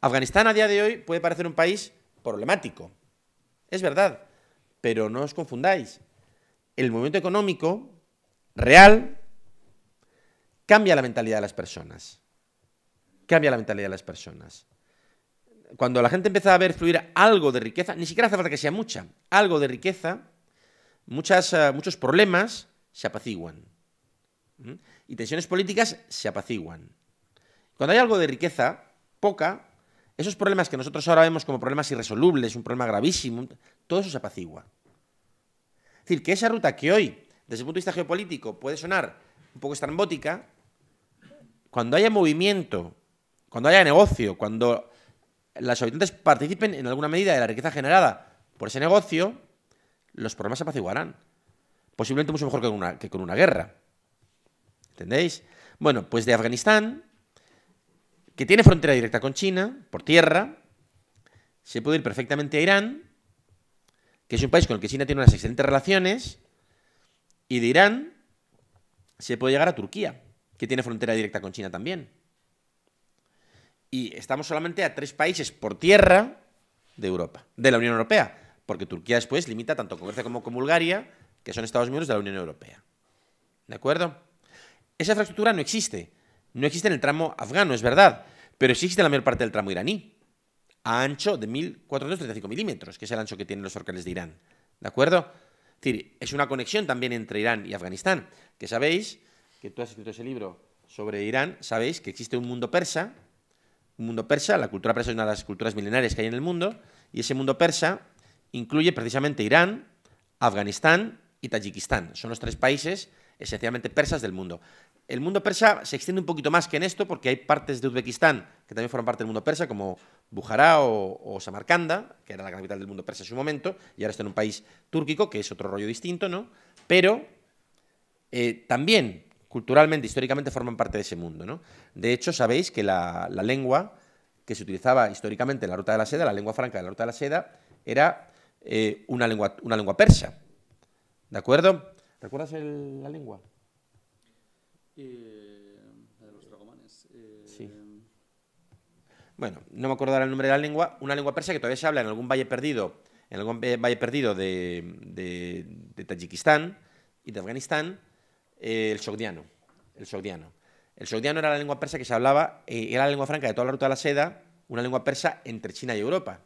Afganistán a día de hoy puede parecer un país problemático. Es verdad, pero no os confundáis. El movimiento económico real cambia la mentalidad de las personas. Cambia la mentalidad de las personas. Cuando la gente empieza a ver fluir algo de riqueza, ni siquiera hace falta que sea mucha, algo de riqueza, eh, muchos problemas se apaciguan. Y tensiones políticas se apaciguan. Cuando hay algo de riqueza, poca, esos problemas que nosotros ahora vemos como problemas irresolubles, un problema gravísimo, todo eso se apacigua. Es decir, que esa ruta que hoy, desde el punto de vista geopolítico, puede sonar un poco estrambótica, cuando haya movimiento, cuando haya negocio, cuando las habitantes participen en alguna medida de la riqueza generada por ese negocio, los problemas se apaciguarán. Posiblemente mucho mejor que con una, que con una guerra. ¿Entendéis? Bueno, pues de Afganistán que tiene frontera directa con China, por tierra, se puede ir perfectamente a Irán, que es un país con el que China tiene unas excelentes relaciones, y de Irán se puede llegar a Turquía, que tiene frontera directa con China también. Y estamos solamente a tres países por tierra de Europa, de la Unión Europea, porque Turquía después limita tanto con Grecia como con Bulgaria, que son Estados miembros de la Unión Europea. ¿De acuerdo? Esa infraestructura no existe. No existe en el tramo afgano, es verdad, pero existe en la mayor parte del tramo iraní, a ancho de 1.435 milímetros, que es el ancho que tienen los orcales de Irán. ¿De acuerdo? Es decir, es una conexión también entre Irán y Afganistán, que sabéis, que tú has escrito ese libro sobre Irán, sabéis que existe un mundo persa, un mundo persa, la cultura persa es una de las culturas milenarias que hay en el mundo, y ese mundo persa incluye precisamente Irán, Afganistán y Tayikistán. Son los tres países esencialmente persas del mundo. El mundo persa se extiende un poquito más que en esto porque hay partes de Uzbekistán que también forman parte del mundo persa, como Bujará o, o Samarcanda, que era la capital del mundo persa en su momento, y ahora está en un país túrquico, que es otro rollo distinto, ¿no? Pero eh, también, culturalmente, históricamente, forman parte de ese mundo, ¿no? De hecho, sabéis que la, lengua que se utilizaba históricamente en la Ruta de la Seda, la lengua franca de la Ruta de la Seda, era eh, una, lengua, una lengua persa, ¿de acuerdo? ¿Recuerdas la lengua? Eh, de los dragomanes. Eh, sí. Bueno, no me acuerdo el nombre de la lengua. Una lengua persa que todavía se habla en algún valle perdido, en algún valle perdido de, Tayikistán y de Afganistán, eh, el sogdiano. El sogdiano. El sogdiano era la lengua persa que se hablaba, era la lengua franca de toda la ruta de la seda, una lengua persa entre China y Europa.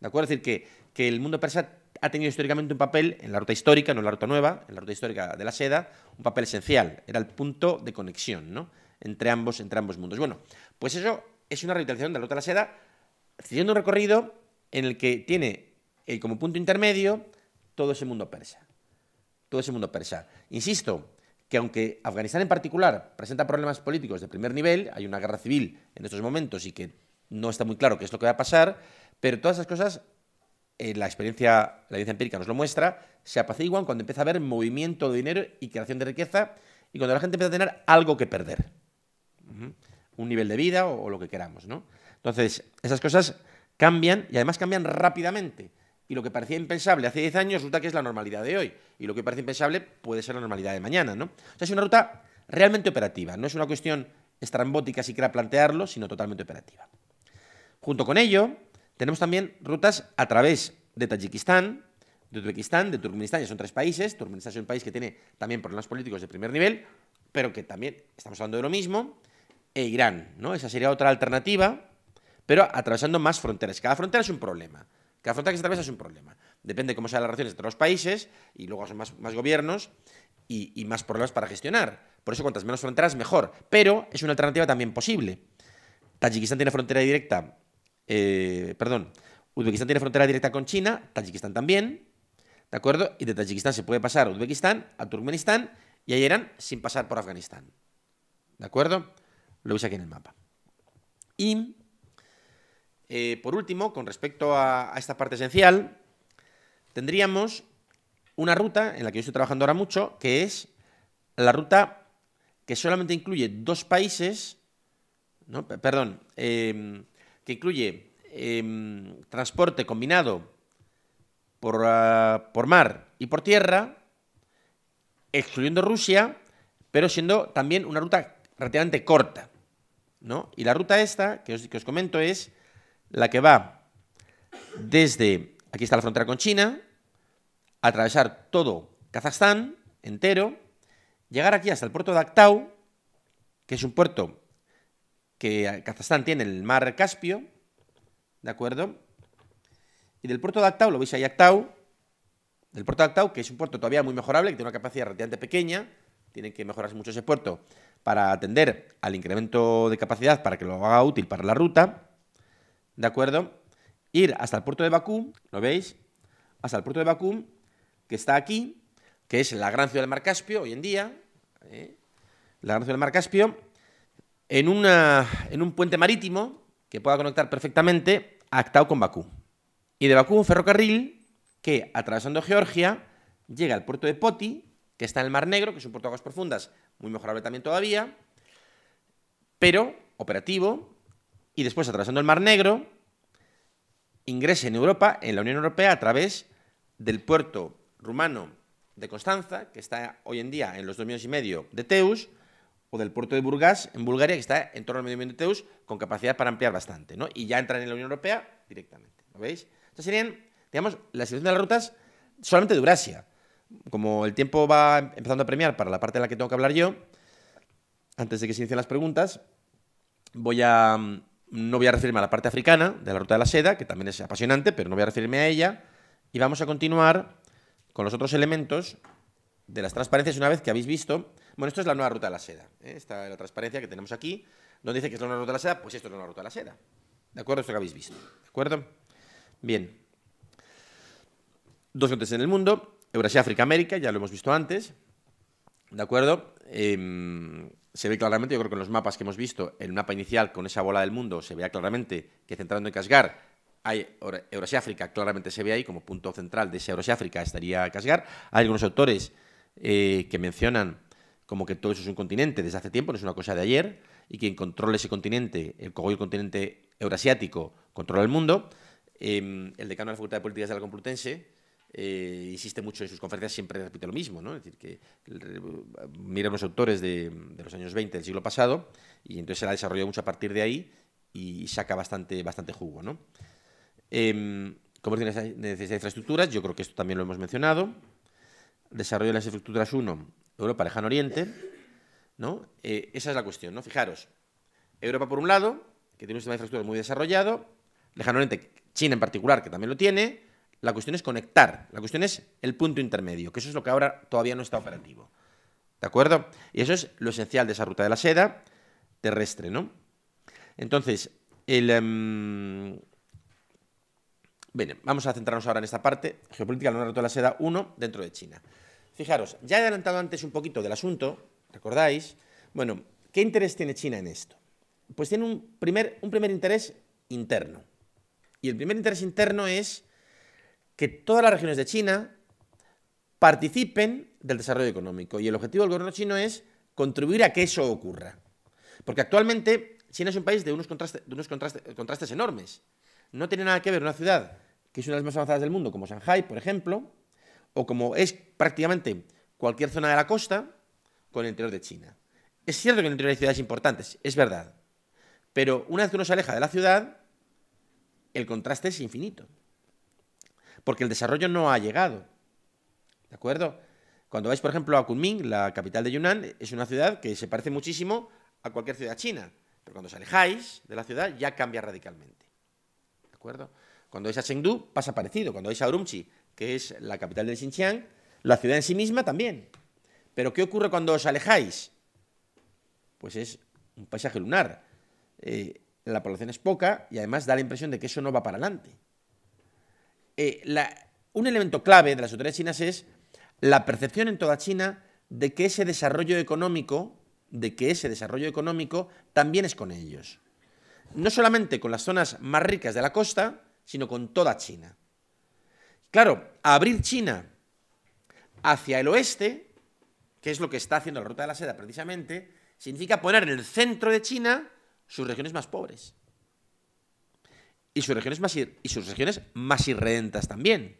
¿De acuerdo? Es decir, que, que el mundo persa ha tenido históricamente un papel en la ruta histórica, no en la ruta nueva, en la ruta histórica de la seda, un papel esencial, era el punto de conexión ¿no? entre, ambos, entre ambos mundos. Bueno, pues eso es una revitalización de la ruta de la seda, siguiendo un recorrido en el que tiene eh, como punto intermedio todo ese mundo persa. Todo ese mundo persa. Insisto, que aunque Afganistán en particular presenta problemas políticos de primer nivel, hay una guerra civil en estos momentos y que no está muy claro qué es lo que va a pasar, pero todas esas cosas eh, la, experiencia, la evidencia empírica nos lo muestra, se apaciguan cuando empieza a haber movimiento de dinero y creación de riqueza y cuando la gente empieza a tener algo que perder. Un nivel de vida o, lo que queramos, ¿no? Entonces, esas cosas cambian y además cambian rápidamente. Y lo que parecía impensable hace 10 años resulta que es la normalidad de hoy. Y lo que parece impensable puede ser la normalidad de mañana, ¿no? O sea, es una ruta realmente operativa. No es una cuestión estrambótica si quiera plantearlo, sino totalmente operativa. Junto con ello, tenemos también rutas a través de Tayikistán, de Uzbekistán, de Turkmenistán, ya son tres países. Turkmenistán es un país que tiene también problemas políticos de primer nivel, pero que también estamos hablando de lo mismo. E Irán, ¿no? Esa sería otra alternativa, pero atravesando más fronteras. Cada frontera es un problema. Cada frontera que se atraviesa es un problema. Depende de cómo sean las relaciones entre los países y luego son más, gobiernos y, y más problemas para gestionar. Por eso, cuantas menos fronteras, mejor. Pero es una alternativa también posible. Tayikistán tiene frontera directa eh, perdón, Uzbekistán tiene frontera directa con China, Tayikistán también, ¿de acuerdo? Y de Tayikistán se puede pasar a Uzbekistán, a Turkmenistán y a Irán sin pasar por Afganistán, ¿de acuerdo? Lo veis aquí en el mapa. Y, eh, por último, con respecto a, esta parte esencial, tendríamos una ruta en la que yo estoy trabajando ahora mucho, que es la ruta que solamente incluye dos países, ¿no? perdón, eh, que incluye em, transporte combinado ah, por, mar y por tierra, excluyendo Rusia, pero siendo también una ruta relativamente corta. ¿no? Y la ruta esta que os, que os comento es la que va desde, aquí está la frontera con China, atravesar todo Kazajstán entero, llegar aquí hasta el puerto de Aktau, que es un puerto que Kazajstán tiene el mar Caspio, ¿de acuerdo? Y del puerto de Actau, lo veis ahí Actau, del puerto de Actau, que es un puerto todavía muy mejorable, que tiene una capacidad relativamente pequeña, tiene que mejorarse mucho ese puerto para atender al incremento de capacidad para que lo haga útil para la ruta, ¿de acuerdo? Ir hasta el puerto de Bakú, ¿lo veis? Hasta el puerto de Bakú, que está aquí, que es la gran ciudad del Mar Caspio hoy en día, ¿eh? la gran ciudad del Mar Caspio, en, un puente marítimo que pueda conectar perfectamente Actao con Bakú. Y de Bakú un ferrocarril que, atravesando Georgia, llega al puerto de Poti, que está en el Mar Negro, que es un puerto de aguas profundas, muy mejorable también todavía, pero operativo, y después, atravesando el Mar Negro, ingrese en Europa, en la Unión Europea, a través del puerto rumano de Constanza, que está hoy en día en los dos millones y medio de Teus, o del puerto de Burgas, en Bulgaria, que está en torno al medio Ambiente de con capacidad para ampliar bastante, ¿no? Y ya entran en la Unión Europea directamente, ¿lo veis? Estas serían, digamos, la situación de las rutas solamente de Eurasia. Como el tiempo va empezando a premiar para la parte de la que tengo que hablar yo, antes de que se inicien las preguntas, voy a... Mm, no voy a referirme a la parte africana de la ruta de la seda, que también es apasionante, pero no voy a referirme a ella. Y vamos a continuar con los otros elementos de las transparencias una vez que habéis visto bueno, esto es la nueva ruta de la seda. ¿eh? Esta es la transparencia que tenemos aquí, donde dice que es la nueva ruta de la seda, pues esto es la nueva ruta de la seda. ¿De acuerdo? Esto que habéis visto. ¿De acuerdo? Bien. Dos continentes en el mundo, Eurasia, África, América, ya lo hemos visto antes. ¿De acuerdo? Em, se ve claramente, yo creo que en los mapas que hemos visto, en el mapa inicial con esa bola del mundo, se vea claramente que centrando en Casgar hay Eurasia, África, claramente se ve ahí como punto central de esa Eurasia, África estaría Casgar. Hay algunos autores eh, que mencionan como que todo eso es un continente desde hace tiempo, no es una cosa de ayer, y quien controla ese continente, el el continente euroasiático, controla el mundo. Em, el decano de la Facultad de Políticas de la Complutense eh, insiste mucho en sus conferencias, siempre repite lo mismo, Es decir, que eh, mira los autores de, los años 20 del siglo pasado, y entonces se la desarrollado mucho a partir de ahí y saca bastante, bastante jugo, ¿no? Eh, de necesidad de infraestructuras, yo creo que esto también lo hemos mencionado. Desarrollo de las infraestructuras 1, Europa lejano oriente, ¿no? Eh, esa es la cuestión, ¿no? Fijaros, Europa por un lado, que tiene un sistema de infraestructura muy desarrollado, lejano oriente, China en particular, que también lo tiene, la cuestión es conectar, la cuestión es el punto intermedio, que eso es lo que ahora todavía no está operativo. ¿De acuerdo? Y eso es lo esencial de esa ruta de la seda terrestre, ¿no? Entonces, el... Em, vamos a centrarnos ahora en esta parte, geopolítica, la ruta de la seda 1 dentro de China. Fijaros, ya he adelantado antes un poquito del asunto, ¿recordáis? Bueno, ¿qué interés tiene China en esto? Pues tiene un primer, interés interno. Y el primer interés interno es que todas las regiones de China participen del desarrollo económico. Y el objetivo del gobierno chino es contribuir a que eso ocurra. Porque actualmente China es un país de unos, contrastes, enormes. No tiene nada que ver una ciudad que es una de las más avanzadas del mundo, como Shanghai, por ejemplo, o como es prácticamente cualquier zona de la costa, con el interior de China. Es cierto que en el interior hay ciudades importantes, es verdad. Pero una vez que uno se aleja de la ciudad, el contraste es infinito. Porque el desarrollo no ha llegado. ¿De acuerdo? Cuando vais, por ejemplo, a Kunming, la capital de Yunnan, es una ciudad que se parece muchísimo a cualquier ciudad china. Pero cuando os alejáis de la ciudad, ya cambia radicalmente. ¿De acuerdo? Cuando vais a Chengdu, pasa parecido. Cuando vais a Urumqi, que es la capital de Xinjiang, la ciudad en sí misma también. Pero ¿qué ocurre cuando os alejáis? Pues es un paisaje lunar. Eh, la población es poca y además da la impresión de que eso no va para adelante. Eh, un elemento clave de las autoridades chinas es la percepción en toda China de que ese desarrollo económico, de que ese desarrollo económico también es con ellos. No solamente con las zonas más ricas de la costa, sino con toda China. Claro, abrir China hacia el oeste, que es lo que está haciendo la Ruta de la Seda precisamente, significa poner en el centro de China sus regiones más pobres. Y sus regiones más, y sus regiones más irredentas también.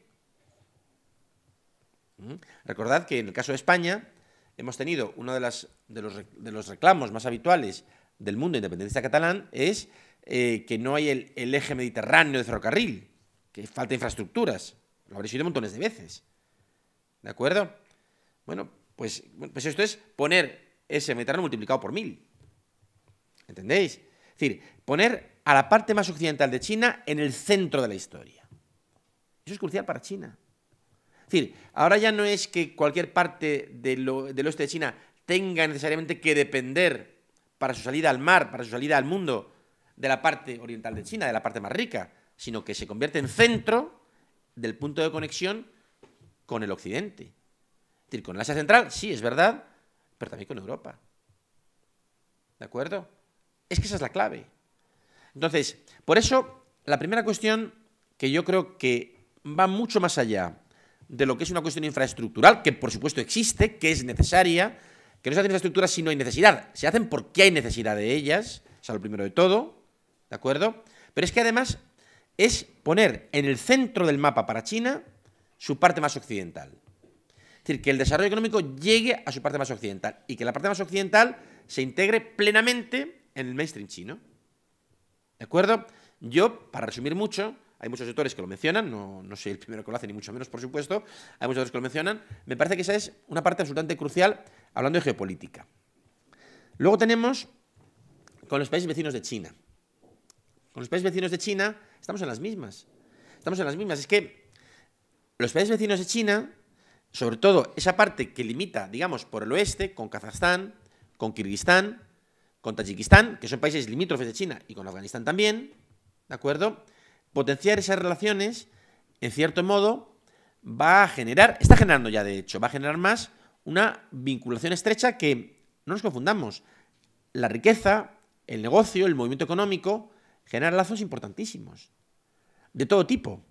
Mm. Recordad que en el caso de España hemos tenido uno de, los, reclamos más habituales del mundo independentista catalán es eh, que no hay el, eje mediterráneo de ferrocarril, que falta infraestructuras. Lo habréis oído montones de veces. ¿De acuerdo? Bueno, pues, pues esto es poner ese metano multiplicado por mil. ¿Entendéis? Es decir, poner a la parte más occidental de China en el centro de la historia. Eso es crucial para China. Es decir, ahora ya no es que cualquier parte del oeste de China tenga necesariamente que depender para su salida al mar, para su salida al mundo, de la parte oriental de China, de la parte más rica, sino que se convierte en centro del punto de conexión con el occidente. Es decir, con el Asia Central, sí, es verdad, pero también con Europa. ¿De acuerdo? Es que esa es la clave. Entonces, por eso, la primera cuestión que yo creo que va mucho más allá de lo que es una cuestión infraestructural, que por supuesto existe, que es necesaria, que no se hacen infraestructuras si no hay necesidad, se hacen porque hay necesidad de ellas, o sea, lo primero de todo, ¿de acuerdo? Pero es que además es poner en el centro del mapa para China su parte más occidental. Es decir, que el desarrollo económico llegue a su parte más occidental y que la parte más occidental se integre plenamente en el mainstream chino. ¿De acuerdo? Yo, para resumir mucho, hay muchos sectores que lo mencionan, no, no soy el primero que lo hace, ni mucho menos, por supuesto, hay muchos sectores que lo mencionan, me parece que esa es una parte absolutamente crucial hablando de geopolítica. Luego tenemos con los países vecinos de China. Con los países vecinos de China estamos en las mismas. Estamos en las mismas. Es que los países vecinos de China, sobre todo esa parte que limita, digamos, por el oeste, con Kazajstán, con Kirguistán, con Tayikistán, que son países limítrofes de China, y con Afganistán también, ¿de acuerdo? Potenciar esas relaciones, en cierto modo, va a generar, está generando ya de hecho, va a generar más una vinculación estrecha que, no nos confundamos, la riqueza, el negocio, el movimiento económico, generan lazos importantísimos, de todo tipo.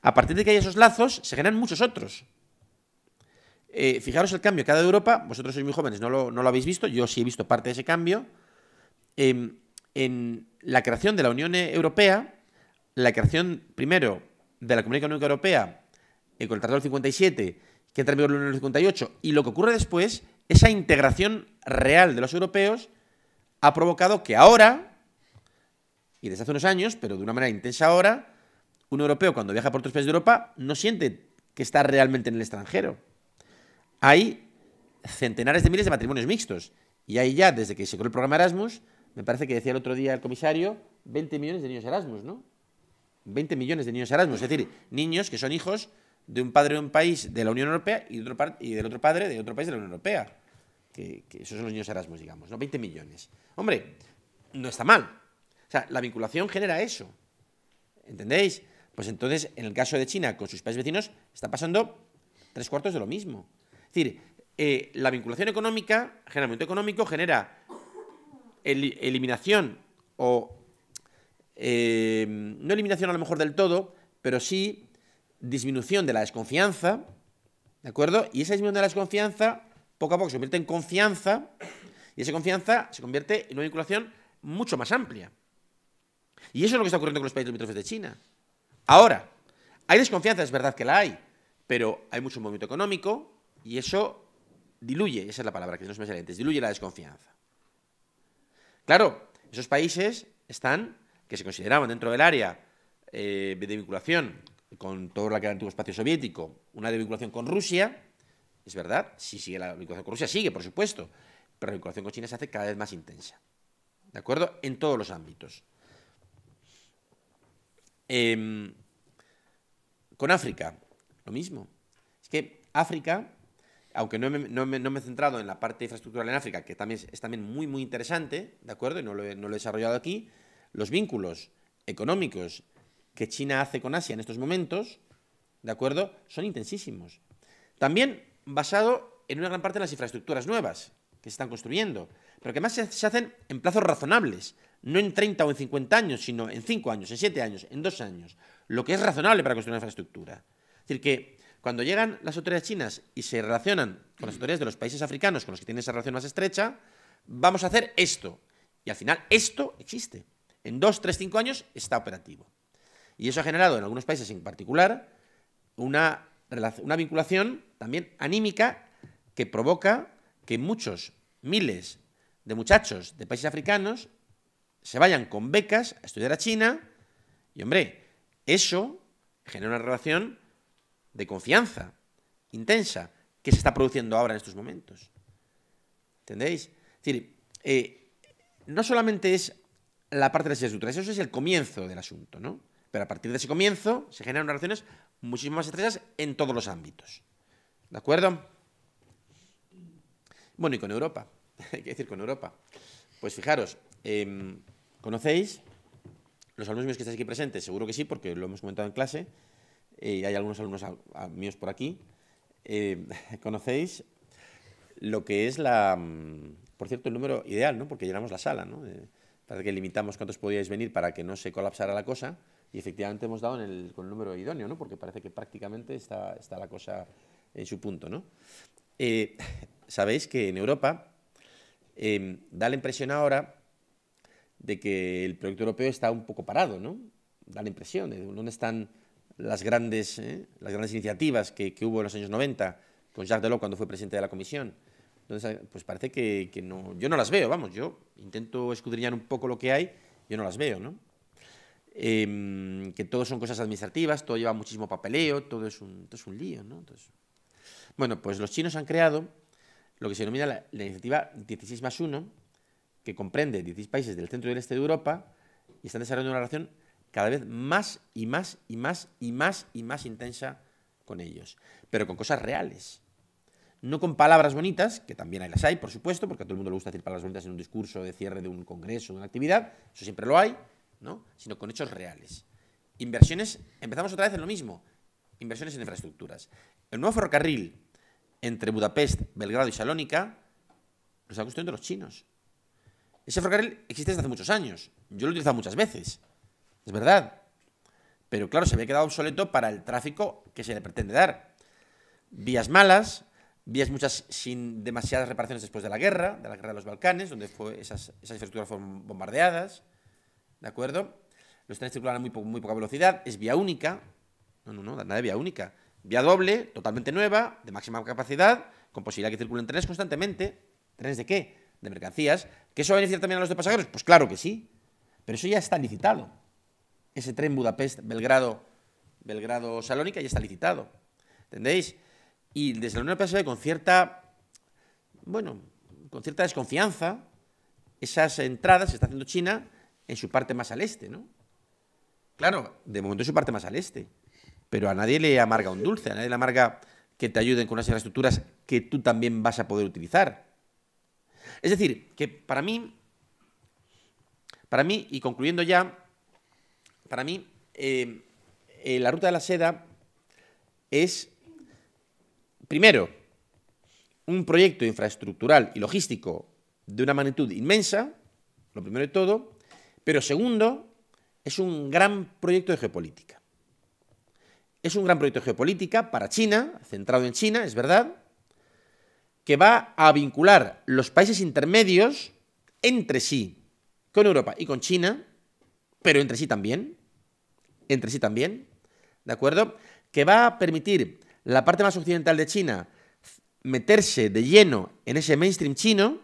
A partir de que hay esos lazos, se generan muchos otros. Eh, fijaros el cambio que ha dado Europa, vosotros sois muy jóvenes, no lo, habéis visto, yo sí he visto parte de ese cambio, em, en la creación de la Unión Europea, la creación primero de la Comunidad Económica Europea eh, con el Tratado del 57, que entra en vigor el 58, y lo que ocurre después, esa integración real de los europeos ha provocado que ahora y desde hace unos años, pero de una manera intensa ahora, un europeo cuando viaja por otros países de Europa no siente que está realmente en el extranjero. Hay centenares de miles de matrimonios mixtos. Y ahí ya, desde que se creó el programa Erasmus, me parece que decía el otro día el comisario, 20 millones de niños Erasmus, ¿no? 20 millones de niños Erasmus, es decir, niños que son hijos de un padre de un país de la Unión Europea y, del otro padre de otro país de la Unión Europea. Que, esos son los niños Erasmus, digamos, ¿no? 20 millones. Hombre, no está mal sea, la vinculación genera eso. ¿Entendéis? Pues entonces, en el caso de China con sus países vecinos, está pasando tres cuartos de lo mismo. Es decir, eh, la vinculación económica, generalmente económico, genera eliminación o eh, no eliminación a lo mejor del todo, pero sí disminución de la desconfianza, ¿de acuerdo? Y esa disminución de la desconfianza poco a poco se convierte en confianza y esa confianza se convierte en una vinculación mucho más amplia. Y eso es lo que está ocurriendo con los países limítrofes de China. Ahora, hay desconfianza, es verdad que la hay, pero hay mucho movimiento económico y eso diluye, esa es la palabra que es se más diluye la desconfianza. Claro, esos países están, que se consideraban dentro del área eh, de vinculación con todo lo que era el antiguo espacio soviético, una de vinculación con Rusia, es verdad, si sigue la vinculación con Rusia, sigue, por supuesto, pero la vinculación con China se hace cada vez más intensa. ¿De acuerdo? En todos los ámbitos. Em, con África, lo mismo. Es que África, aunque no me, he centrado en la parte infraestructural en África, que también es, también muy, muy interesante, ¿de acuerdo? Y no lo, he, desarrollado aquí, los vínculos económicos que China hace con Asia en estos momentos, ¿de acuerdo? Son intensísimos. También basado en una gran parte en las infraestructuras nuevas que se están construyendo, pero que más se hacen en plazos razonables, no en 30 o en 50 años, sino en 5 años, en 7 años, en 2 años, lo que es razonable para construir una infraestructura. Es decir, que cuando llegan las autoridades chinas y se relacionan con las autoridades de los países africanos con los que tienen esa relación más estrecha, vamos a hacer esto. Y al final esto existe. En 2, 3, 5 años está operativo. Y eso ha generado en algunos países en particular una, una vinculación también anímica que provoca que muchos, miles de muchachos de países africanos se vayan con becas a estudiar a China. Y hombre, eso genera una relación de confianza intensa que se está produciendo ahora en estos momentos. ¿Entendéis? Es decir, eh, no solamente es la parte de las estructura, eso es el comienzo del asunto, ¿no? Pero a partir de ese comienzo se generan relaciones muchísimo más estrechas en todos los ámbitos. ¿De acuerdo? Bueno, y con Europa. hay que decir con Europa? Pues fijaros, em, conocéis. Los alumnos míos que estáis aquí presentes, seguro que sí, porque lo hemos comentado en clase. y hay algunos alumnos míos por aquí. Eh, conocéis lo que es la, mm, por cierto, el número ideal, ¿no? Porque llenamos la sala, ¿no? Eh, para que limitamos cuántos podíais venir para que no se colapsara la cosa. Y efectivamente hemos dado el, con el número idóneo, Porque parece que prácticamente está, está la cosa en su punto, ¿no? Eh, Sabéis que en Europa da la impresión ahora de que el proyecto europeo está un poco parado, ¿no? Da la impresión de dónde están las grandes, ¿eh? las grandes iniciativas que, hubo en los años 90 con Jacques Delors cuando fue presidente de la Comisión. Entonces, ah, pues parece que, no, yo no las veo, vamos, yo intento escudriñar un poco lo que hay, yo no las veo, ¿no? Em, que todo son cosas administrativas, todo lleva muchísimo papeleo, todo es un, todo lío, ¿no? bueno, pues los chinos han creado lo que se denomina la, la iniciativa 16 más 1, que comprende 16 países del centro y del este de Europa y están desarrollando una relación cada vez más y más y más y más y más intensa con ellos, pero con cosas reales. No con palabras bonitas, que también hay las hay, por supuesto, porque a todo el mundo le gusta decir palabras bonitas en un discurso de cierre de un congreso, de una actividad, eso siempre lo hay, ¿no? sino con hechos reales. Inversiones, empezamos otra vez en lo mismo, inversiones en infraestructuras. El nuevo ferrocarril entre Budapest, Belgrado y Salónica lo ha de los chinos. Ese ferrocarril existe desde hace muchos años. Yo lo he utilizado muchas veces. Es verdad. Pero claro, se había quedado obsoleto para el tráfico que se le pretende dar. Vías malas, vías muchas sin demasiadas reparaciones después de la guerra, de la guerra de los Balcanes, donde fue esas, esas infraestructuras fueron bombardeadas. ¿De acuerdo? Los trenes circulan a muy, muy poca velocidad. Es vía única. No, no, no, nada de vía única. Vía doble, totalmente nueva, de máxima capacidad, con posibilidad de que circulen trenes constantemente. ¿Trenes de qué? de mercancías, ¿que eso va a beneficiar también a los de pasajeros? Pues claro que sí, pero eso ya está licitado. Ese tren Budapest-Belgrado, Belgrado-Salónica ya está licitado, ¿entendéis? Y desde la Unión Europea con cierta, bueno, con cierta desconfianza esas entradas se está haciendo China en su parte más al este, ¿no? Claro, de momento es su parte más al este, pero a nadie le amarga un dulce, a nadie le amarga que te ayuden con las infraestructuras que tú también vas a poder utilizar. Es decir, que para mí, para mí, y concluyendo ya, para mí, eh, eh, la ruta de la seda es, primero, un proyecto infraestructural y logístico de una magnitud inmensa, lo primero de todo, pero segundo, es un gran proyecto de geopolítica. Es un gran proyecto de geopolítica para China, centrado en China, es verdad, que va a vincular los países intermedios entre sí, con Europa y con China, pero entre sí también, entre sí también, ¿de acuerdo? Que va a permitir la parte más occidental de China meterse de lleno en ese mainstream chino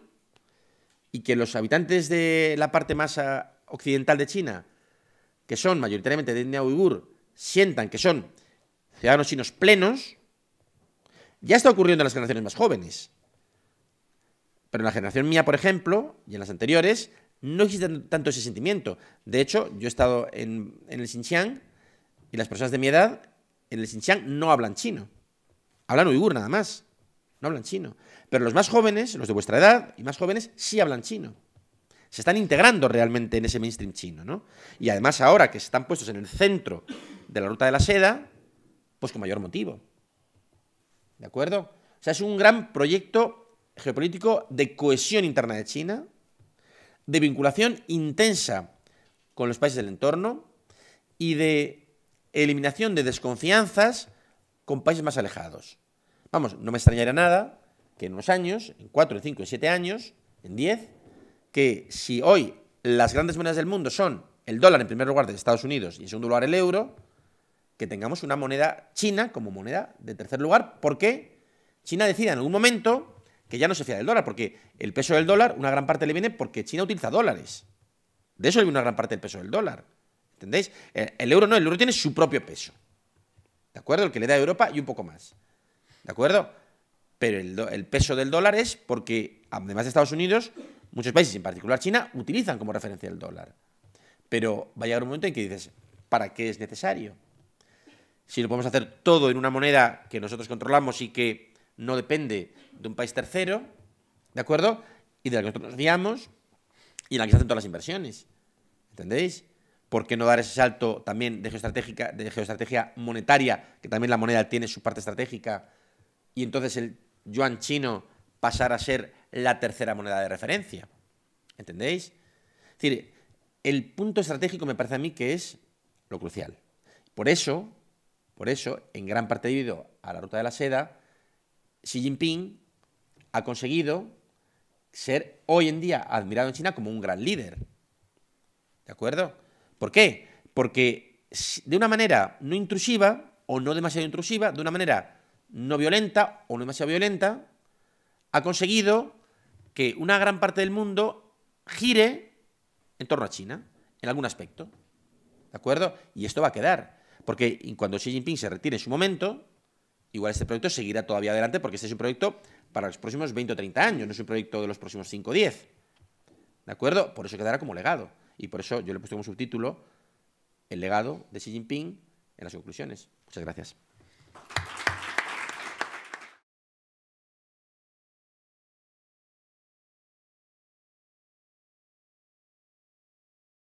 y que los habitantes de la parte más ah, occidental de China, que son mayoritariamente de etnia uigur, sientan que son ciudadanos chinos plenos, ya está ocurriendo en las generaciones más jóvenes. Pero en la generación mía, por ejemplo, y en las anteriores, no existe tanto ese sentimiento. De hecho, yo he estado en, el Xinjiang y las personas de mi edad en el Xinjiang no hablan chino. Hablan uigur nada más. No hablan chino. Pero los más jóvenes, los de vuestra edad y más jóvenes, sí hablan chino. Se están integrando realmente en ese mainstream chino, ¿no? Y además ahora que están puestos en el centro de la ruta de la seda, pues con mayor motivo. ¿De acuerdo? O sea, es un gran proyecto geopolítico de cohesión interna de China, de vinculación intensa con los países del entorno y de eliminación de desconfianzas con países más alejados. Vamos, no me extrañaría nada que en unos años, en cuatro, cinco 5, en años, en diez, que si hoy las grandes monedas del mundo son el dólar en primer lugar de Estados Unidos y en segundo lugar el euro, que tengamos una moneda china como moneda de tercer lugar, porque China decida en algún momento que ya no se fía del dólar, porque el peso del dólar, una gran parte le viene porque China utiliza dólares. De eso le viene una gran parte del peso del dólar. ¿Entendéis? Eh, el euro no, el euro tiene su propio peso. ¿De acuerdo? El que le da a Europa y un poco más. ¿De acuerdo? Pero el, el, peso del dólar es porque, además de Estados Unidos, muchos países, en particular China, utilizan como referencia el dólar. Pero va a llegar un momento en que dices, ¿para qué es necesario? si lo podemos hacer todo en una moneda que nosotros controlamos y que no depende de un país tercero, ¿de acuerdo? Y de la que nosotros nos guiamos y en la que se hacen todas las inversiones. ¿Entendéis? ¿Por qué no dar ese salto también de geoestrategia monetaria, que también la moneda tiene su parte estratégica, y entonces el yuan chino pasar a ser la tercera moneda de referencia? ¿Entendéis? Es decir, el punto estratégico me parece a mí que es lo crucial. Por eso, por eso, en gran parte debido a la ruta de la seda, Xi Jinping ha conseguido ser hoy en día admirado en China como un gran líder. ¿De acuerdo? ¿Por qué? Porque de una manera no intrusiva o no demasiado intrusiva, de una manera no violenta o no demasiado violenta, ha conseguido que una gran parte del mundo gire en torno a China, en algún aspecto. ¿De acuerdo? Y esto va a quedar. Porque cuando Xi Jinping se retire en su momento, igual este proyecto seguirá todavía adelante porque este es un proyecto para los próximos 20 o 30 años, no es un proyecto de los próximos 5 o 10. ¿De acuerdo? Por eso quedará como legado. Y por eso yo le he puesto como subtítulo el legado de Xi Jinping en las conclusiones. Muchas gracias.